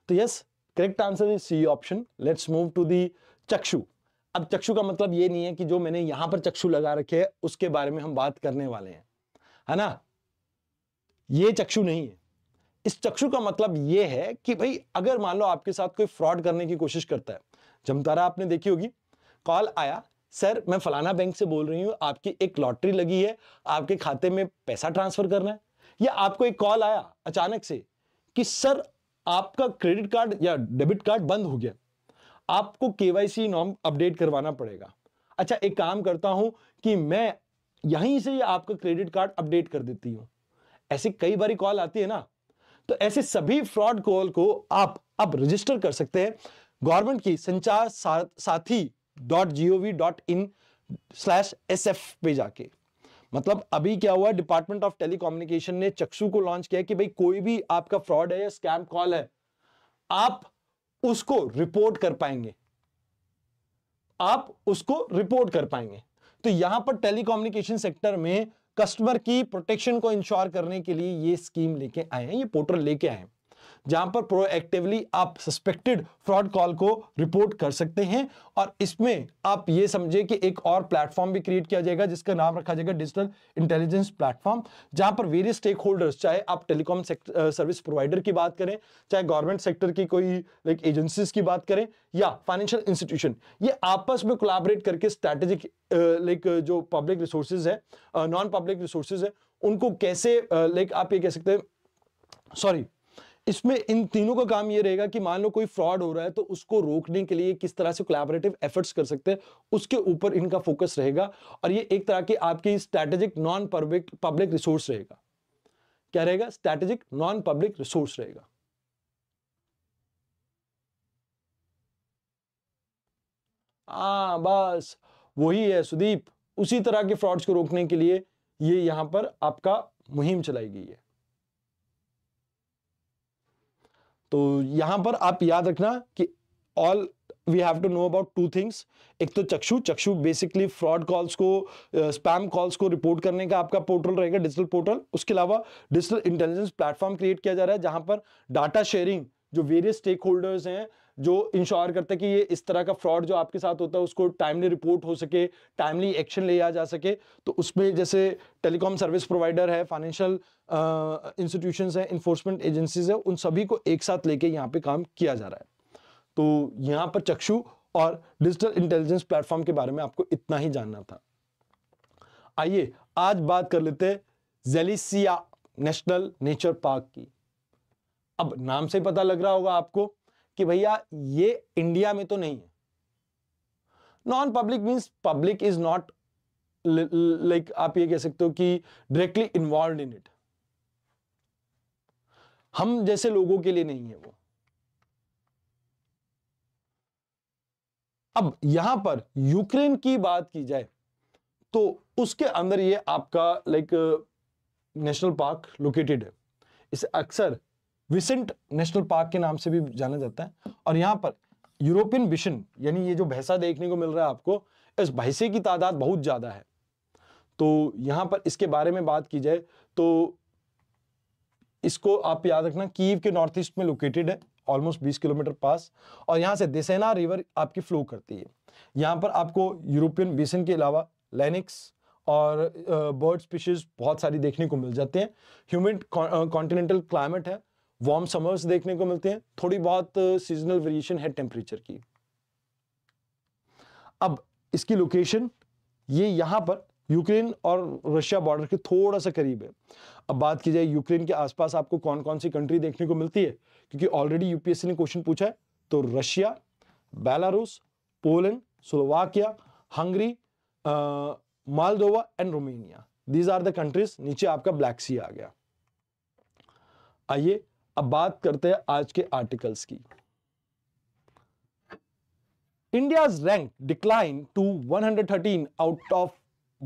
तो yes correct answer is C option let's move to the Chakshu अब चक्षु का मतलब ये नहीं है कि जो मैंने यहां पर चक्षु लगा रखे है उसके बारे में हम बात करने वाले हैं है ना ये चक्षु नहीं है इस चक्षु का मतलब ये है कि भाई अगर मान लो आपके साथ कोई फ्रॉड करने की कोशिश करता है जमतारा आपने देखी होगी कॉल आया सर मैं फलाना बैंक से बोल रही हूँ आपकी एक लॉटरी लगी है आपके खाते में पैसा ट्रांसफर करना है या आपको एक कॉल आया अचानक से कि सर आपका क्रेडिट कार्ड या डेबिट कार्ड बंद हो गया आपको केवाईसी नॉर्म अपडेट करवाना पड़ेगा अच्छा एक काम करता हूं कि मैं यहीं से आपका क्रेडिट कार्ड अपडेट कर देती हूं ऐसे कई बार कॉल आती है ना तो ऐसे सभी फ्रॉड कॉल को आप अब रजिस्टर कर सकते हैं गवर्नमेंट की Sanchar Saathi dot G O V dot in slash S F पे जाके मतलब अभी क्या हुआ डिपार्टमेंट ऑफ टेलीकोम्युनिकेशन ने चक्षु को लॉन्च किया कि भाई कोई भी आपका फ्रॉड है या स्कैम कॉल है आप उसको रिपोर्ट कर पाएंगे आप उसको रिपोर्ट कर पाएंगे तो यहां पर टेलीकॉम्युनिकेशन सेक्टर में कस्टमर की प्रोटेक्शन को इंश्योर करने के लिए ये स्कीम लेके आए हैं ये पोर्टल लेके आए हैं जहां पर प्रोएक्टिवली आप सस्पेक्टेड फ्रॉड कॉल को रिपोर्ट कर सकते हैं और इसमें आप ये समझे कि एक और प्लेटफॉर्म भी क्रिएट किया जाएगा जिसका नाम रखा जाएगा डिजिटल इंटेलिजेंस प्लेटफॉर्म जहां पर वेरियस स्टेक होल्डर्स चाहे आप टेलीकॉम सर्विस प्रोवाइडर की बात करें चाहे गवर्नमेंट सेक्टर की कोई लाइक एजेंसीज की बात करें या फाइनेंशियल इंस्टीट्यूशन ये आपस में कोलाबरेट करके स्ट्रैटेजिक लाइक जो पब्लिक रिसोर्सेज है नॉन पब्लिक रिसोर्सेज है उनको कैसे लाइक आप ये कह सकते हैं सॉरी इसमें इन तीनों का काम ये रहेगा कि मान लो कोई फ्रॉड हो रहा है तो उसको रोकने के लिए किस तरह से कोलैबोरेटिव एफर्ट्स कर सकते हैं उसके ऊपर इनका फोकस रहेगा और ये एक तरह की आपकी स्ट्रैटेजिक नॉन पब्लिक रिसोर्स रहेगा क्या रहेगा स्ट्रैटेजिक नॉन पब्लिक रिसोर्स रहेगा आ, हाँ, बस वही है सुदीप उसी तरह के फ्रॉड्स को रोकने के लिए ये यहां पर आपका मुहिम चलाई गई है तो यहाँ पर आप याद रखना कि all we have to know about two things एक तो Chakshu Chakshu basically fraud calls को स्पैम uh, कॉल्स को रिपोर्ट करने का आपका पोर्टल रहेगा डिजिटल पोर्टल उसके अलावा डिजिटल इंटेलिजेंस प्लेटफॉर्म क्रिएट किया जा रहा है जहां पर डाटा शेयरिंग जो वेरियस स्टेक होल्डर्स हैं जो इंश्योर करता है कि ये इस तरह का फ्रॉड जो आपके साथ होता है उसको टाइमली रिपोर्ट हो सके टाइमली एक्शन लिया जा सके तो उसमें जैसे टेलीकॉम सर्विस प्रोवाइडर है फाइनेंशियल इंस्टीट्यूशन है इन्फोर्समेंट एजेंसीज है उन सभी को एक साथ लेके यहाँ पे काम किया जा रहा है तो यहाँ पर चक्षु और डिजिटल इंटेलिजेंस प्लेटफॉर्म के बारे में आपको इतना ही जानना था आइए आज बात कर लेते जेलिसिया नेशनल नेचर पार्क की अब नाम से पता लग रहा होगा आपको कि भैया ये इंडिया में तो नहीं है non public means public is not like आप ये कह सकते हो कि डायरेक्टली इन्वॉल्व इन इट हम जैसे लोगों के लिए नहीं है वो अब यहां पर यूक्रेन की बात की जाए तो उसके अंदर ये आपका लाइक नेशनल पार्क लोकेटेड है इसे अक्सर विसेंट नेशनल पार्क के नाम से भी जाना जाता है और यहाँ पर यूरोपियन बिशन यानी ये जो भैंसा देखने को मिल रहा है आपको इस भैंसे की तादाद बहुत ज़्यादा है तो यहाँ पर इसके बारे में बात की जाए तो इसको आप याद रखना कीव के नॉर्थ ईस्ट में लोकेटेड है ऑलमोस्ट 20 किलोमीटर पास और यहाँ से देसेना रिवर आपकी फ्लो करती है यहाँ पर आपको यूरोपियन बेसन के अलावा लेनिक्स और बर्ड स्पीशीज बहुत सारी देखने को मिल जाते हैं ह्यूमिड कॉन्टिनेंटल क्लाइमेट है वार्म समर्स देखने को मिलते हैं थोड़ी बहुत सीजनल uh, वेरिएशन है टेम्परेचर की अब इसकी लोकेशन ये यहां पर यूक्रेन और रशिया बॉर्डर के थोड़ा सा करीब है अब बात की जाए यूक्रेन के आसपास आपको कौन कौन सी कंट्री देखने को मिलती है क्योंकि ऑलरेडी यूपीएससी ने क्वेश्चन पूछा है तो Russia Belarus Poland Slovakia Hungary Moldova and Romania these are the countries नीचे आपका ब्लैक सी आ गया आइए अब बात करते हैं आज के आर्टिकल्स की India's rank decline to 113 out of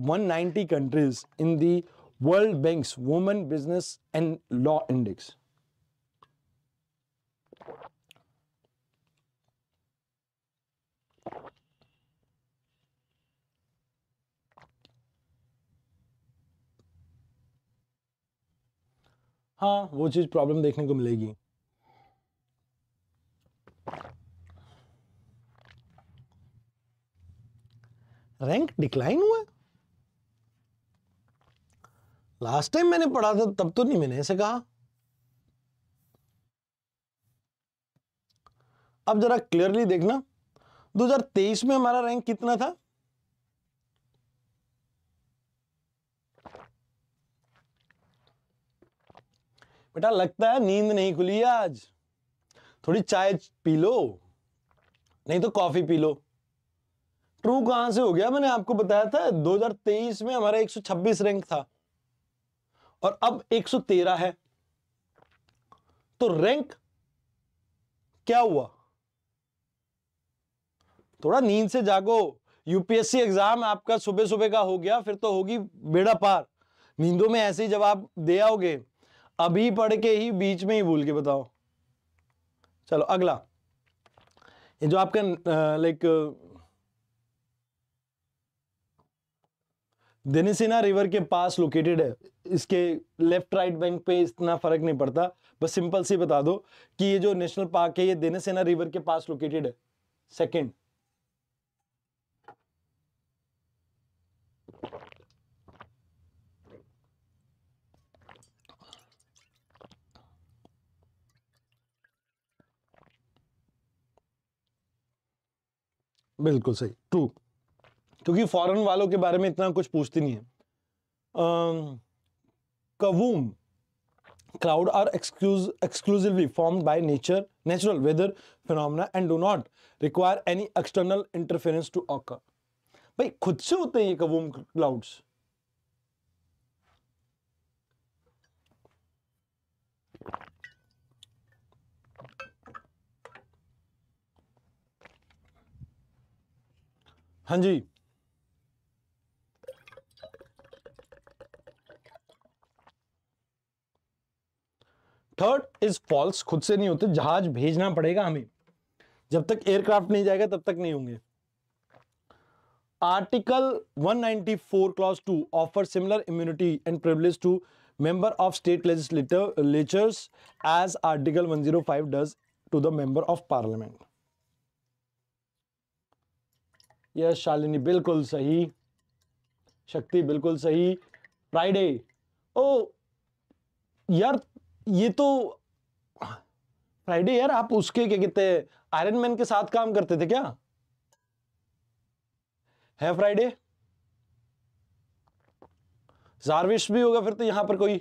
190 countries in the World Bank's women business and law index हाँ वो चीज़ प्रॉब्लम देखने को मिलेगी रैंक डिक्लाइन हुआ लास्ट टाइम मैंने पढ़ा था तब तो नहीं मैंने ऐसे कहा अब जरा क्लियरली देखना 2023 में हमारा रैंक कितना था बेटा लगता है नींद नहीं खुली आज थोड़ी चाय पी लो नहीं तो कॉफी पी लो ट्रू कहां से हो गया मैंने आपको बताया था 2023 में हमारा 126 रैंक था और अब 113 है तो रैंक क्या हुआ थोड़ा नींद से जागो यूपीएससी एग्जाम आपका सुबह सुबह का हो गया फिर तो होगी बेड़ा पार नींदों में ऐसे ही जवाब दे आओगे अभी पढ़ के ही बीच में ही भूल के बताओ चलो अगला ये जो आपका लाइक दिनिसिना रिवर के पास लोकेटेड है इसके लेफ्ट राइट बैंक पे इतना फ़र्क नहीं पड़ता बस सिंपल सी बता दो कि ये जो नेशनल पार्क है ये दिनिसिना रिवर के पास लोकेटेड है सेकंड बिल्कुल सही ट्रू क्योंकि फॉरेन वालों के बारे में इतना कुछ पूछती नहीं है cavum cloud are exclude exclusively form by nature natural weather phenomena and do not require any external interference to occur भाई खुद से होते हैं ये कवूम क्लाउड्स हाँ जी थर्ड इज फॉल्स खुद से नहीं होते जहाज भेजना पड़ेगा हमें जब तक एयरक्राफ्ट नहीं जाएगा तब तक नहीं होंगे article 194 clause 2 offer similar immunity and privilege to member of state legislator legislatures as article 105 does to the member of parliament yes Shalini बिल्कुल सही शक्ति बिल्कुल सही फ्राइडे ओ यार ये तो फ्राइडे यार आप उसके क्या कहते हैं आयरन मैन के साथ काम करते थे क्या है फ्राइडे जारविश भी होगा फिर तो यहां पर कोई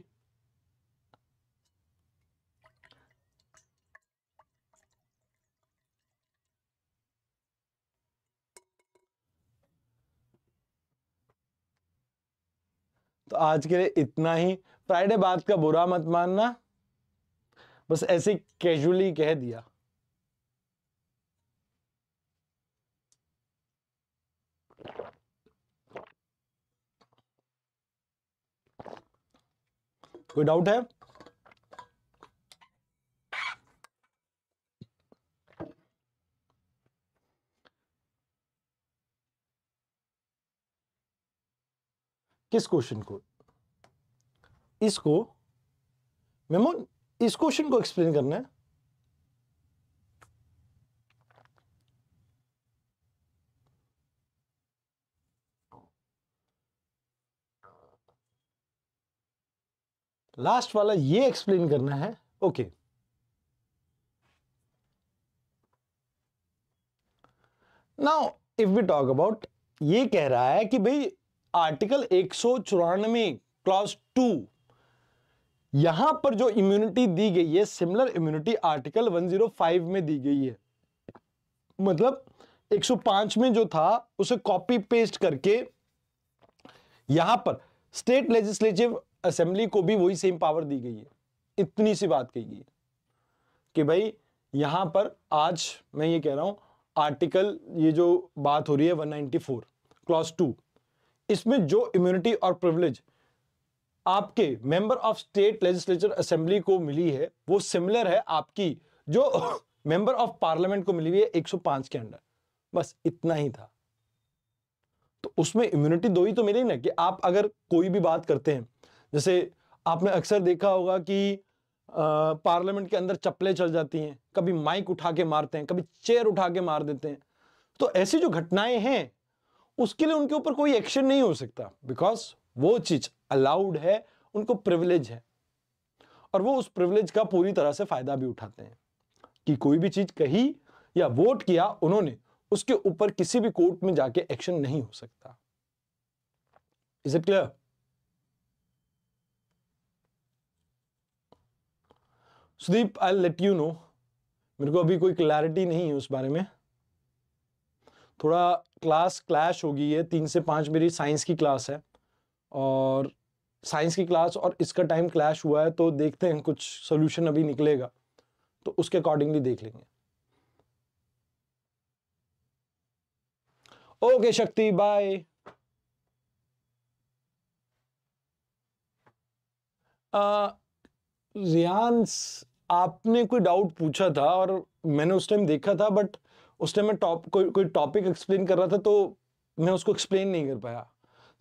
आज के लिए इतना ही फ्राइडे बात का बुरा मत मानना बस ऐसे कैजुअली कह दिया कोई डाउट है किस क्वेश्चन को इसको मेमो इस क्वेश्चन को एक्सप्लेन करना है लास्ट वाला ये एक्सप्लेन करना है okay now if we talk about ये कह रहा है कि भाई आर्टिकल एक सौ चौरानवे क्लास टू यहां पर जो इम्यूनिटी दी गई है सिमिलर इम्यूनिटी आर्टिकल 105 में दी गई है मतलब 105 में जो था उसे कॉपी पेस्ट करके यहां पर स्टेट लेजिस्लेटिव असेंबली को भी वही सेम पावर दी गई है इतनी सी बात कही गई है कि भाई यहां पर आज मैं ये कह रहा हूं आर्टिकल ये जो बात हो रही है 194 क्लॉज टू इसमें जो इम्यूनिटी और प्रिविलेज आपके member of state legislature assembly को मिली है वो सिमिलर है आपकी जो मेंबर ऑफ पार्लियामेंट को मिली हुई है 105 के अंडर बस इतना ही था तो उसमें इम्यूनिटी दो ही तो मिली ना कि आप अगर कोई भी बात करते हैं जैसे आपने अक्सर देखा होगा कि पार्लियामेंट के अंदर चप्पलें चल जाती हैं कभी माइक उठा के मारते हैं कभी चेयर उठा के मार देते हैं तो ऐसी जो घटनाएं हैं उसके लिए उनके ऊपर कोई एक्शन नहीं हो सकता बिकॉज वो चीज अलाउड है उनको प्रिविलेज है और वो उस प्रिविलेज का पूरी तरह से फायदा भी उठाते हैं कि कोई भी चीज कही या वोट किया उन्होंने उसके ऊपर किसी भी कोर्ट में जाके एक्शन नहीं हो सकता is it clear Sudeep I let you know मेरे को अभी कोई क्लैरिटी नहीं है उस बारे में थोड़ा क्लास क्लैश हो गई है तीन से पाँच मेरी साइंस की क्लास है और साइंस की क्लास और इसका टाइम क्लैश हुआ है तो देखते हैं कुछ सोल्यूशन अभी निकलेगा तो उसके अकॉर्डिंगली देख लेंगे ओके शक्ति बाय रियांस आपने कोई डाउट पूछा था और मैंने उस टाइम देखा था बट उस टाइम मैं टॉप कोई कोई टॉपिक एक्सप्लेन कर रहा था तो मैं उसको एक्सप्लेन नहीं कर पाया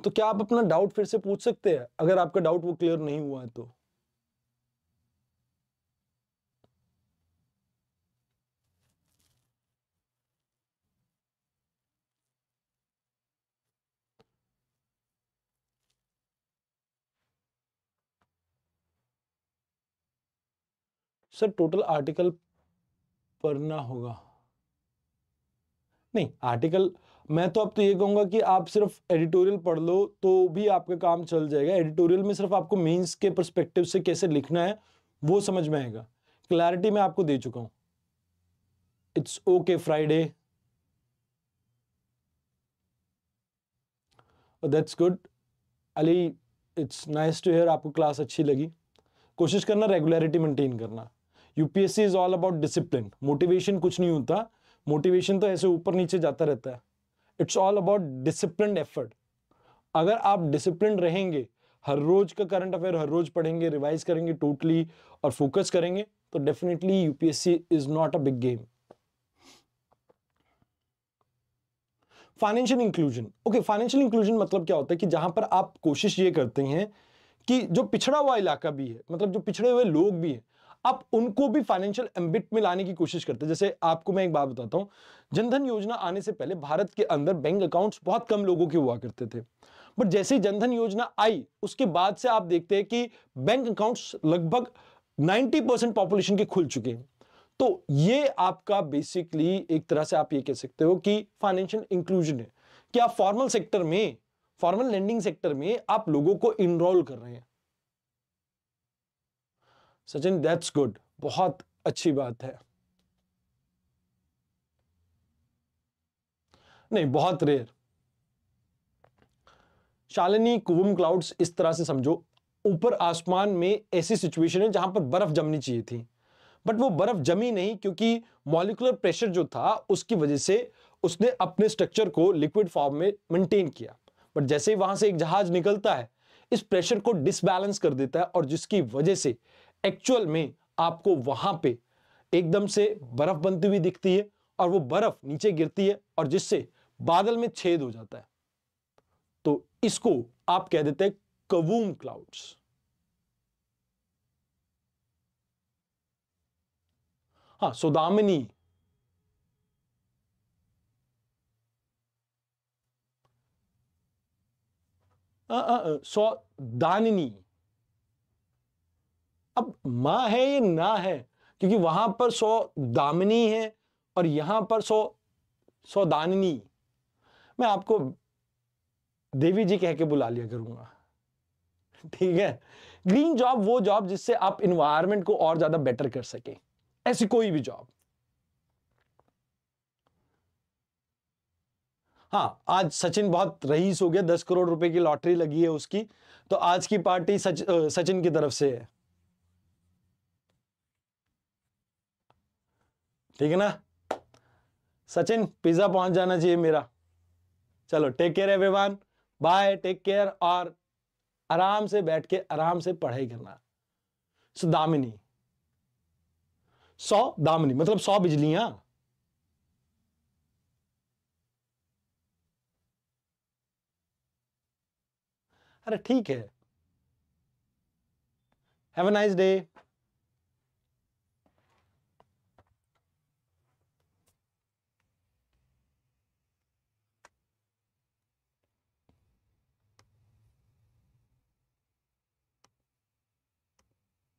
तो क्या आप अपना डाउट फिर से पूछ सकते हैं अगर आपका डाउट वो क्लियर नहीं हुआ है तो सर टोटल आर्टिकल पढ़ना होगा नहीं आर्टिकल मैं तो अब तो ये कहूँगा कि आप सिर्फ एडिटोरियल पढ़ लो तो भी आपका काम चल जाएगा एडिटोरियल में सिर्फ आपको मीन्स के परस्पेक्टिव से कैसे लिखना है वो समझ में आएगा क्लैरिटी मैं आपको दे चुका हूँ it's okay Friday that's good Ali it's nice to hear आपको क्लास अच्छी लगी कोशिश करना रेगुलरिटी मेंटेन करना UPSC is all about discipline motivation कुछ नहीं होता मोटिवेशन तो ऐसे ऊपर नीचे जाता रहता है it's all about discipline effort अगर आप डिसिप्लिन रहेंगे हर रोज का करंट अफेयर हर रोज पढ़ेंगे रिवाइज करेंगे टोटली और फोकस करेंगे तो definitely UPSC is not a big game financial inclusion okay financial inclusion मतलब क्या होता है कि जहां पर आप कोशिश ये करते हैं कि जो पिछड़ा हुआ इलाका भी है मतलब जो पिछड़े हुए लोग भी हैं आप उनको भी फाइनेंशियल एम्बिट में लाने की कोशिश करते हैं जैसे आपको मैं एक बात बताता हूँ जनधन योजना आने से पहले भारत के अंदर बैंक अकाउंट्स बहुत कम लोगों के हुआ करते थे बट जैसे ही जनधन योजना आई उसके बाद से आप देखते हैं कि बैंक अकाउंट्स लगभग 90 परसेंट पॉपुलेशन के खुल चुके हैं तो ये आपका बेसिकली एक तरह से आप ये कह सकते हो कि फाइनेंशियल इंक्लूजन है क्या फॉर्मल सेक्टर में फॉर्मल लैंडिंग सेक्टर में आप लोगों को इनरोल कर रहे हैं सचिन दैट्स गुड बहुत अच्छी बात है नहीं बहुत रेयर शालिनी कुम क्लाउड्स इस तरह से समझो ऊपर आसमान में ऐसी सिचुएशन है जहां पर बर्फ जमनी चाहिए थी बट वो बर्फ जमी नहीं क्योंकि मॉलिकुलर प्रेशर जो था उसकी वजह से उसने अपने स्ट्रक्चर को लिक्विड फॉर्म में मेंटेन किया बट जैसे ही वहां से एक जहाज निकलता है इस प्रेशर को डिसबैलेंस कर देता है और जिसकी वजह से एक्चुअल में आपको वहां पे एकदम से बर्फ बनती हुई दिखती है और वो बर्फ नीचे गिरती है और जिससे बादल में छेद हो जाता है तो इसको आप कह देते हैं कवूम क्लाउड्स हाँ सुदामिनी हाँ, हाँ, हाँ, दानिनी अब माँ है ये ना है क्योंकि वहां पर सो दामनी है और यहां पर सो सो दानिनी मैं आपको देवी जी कह के बुला लिया करूंगा ठीक है ग्रीन जॉब वो जॉब जिससे आप इन्वायरमेंट को और ज़्यादा बेटर कर सके ऐसी कोई भी जॉब हाँ आज सचिन बहुत रईस हो गया दस करोड़ रुपए की लॉटरी लगी है उसकी तो आज की पार्टी सच, सचिन की तरफ से है ठीक है ना सचिन पिज्जा पहुंच जाना चाहिए मेरा चलो take care everyone bye take care और आराम से बैठ के आराम से पढ़ाई करना सो दामिनी सौ दामिनी मतलब सौ बिजलियां अरे ठीक है हैव अ नाइस डे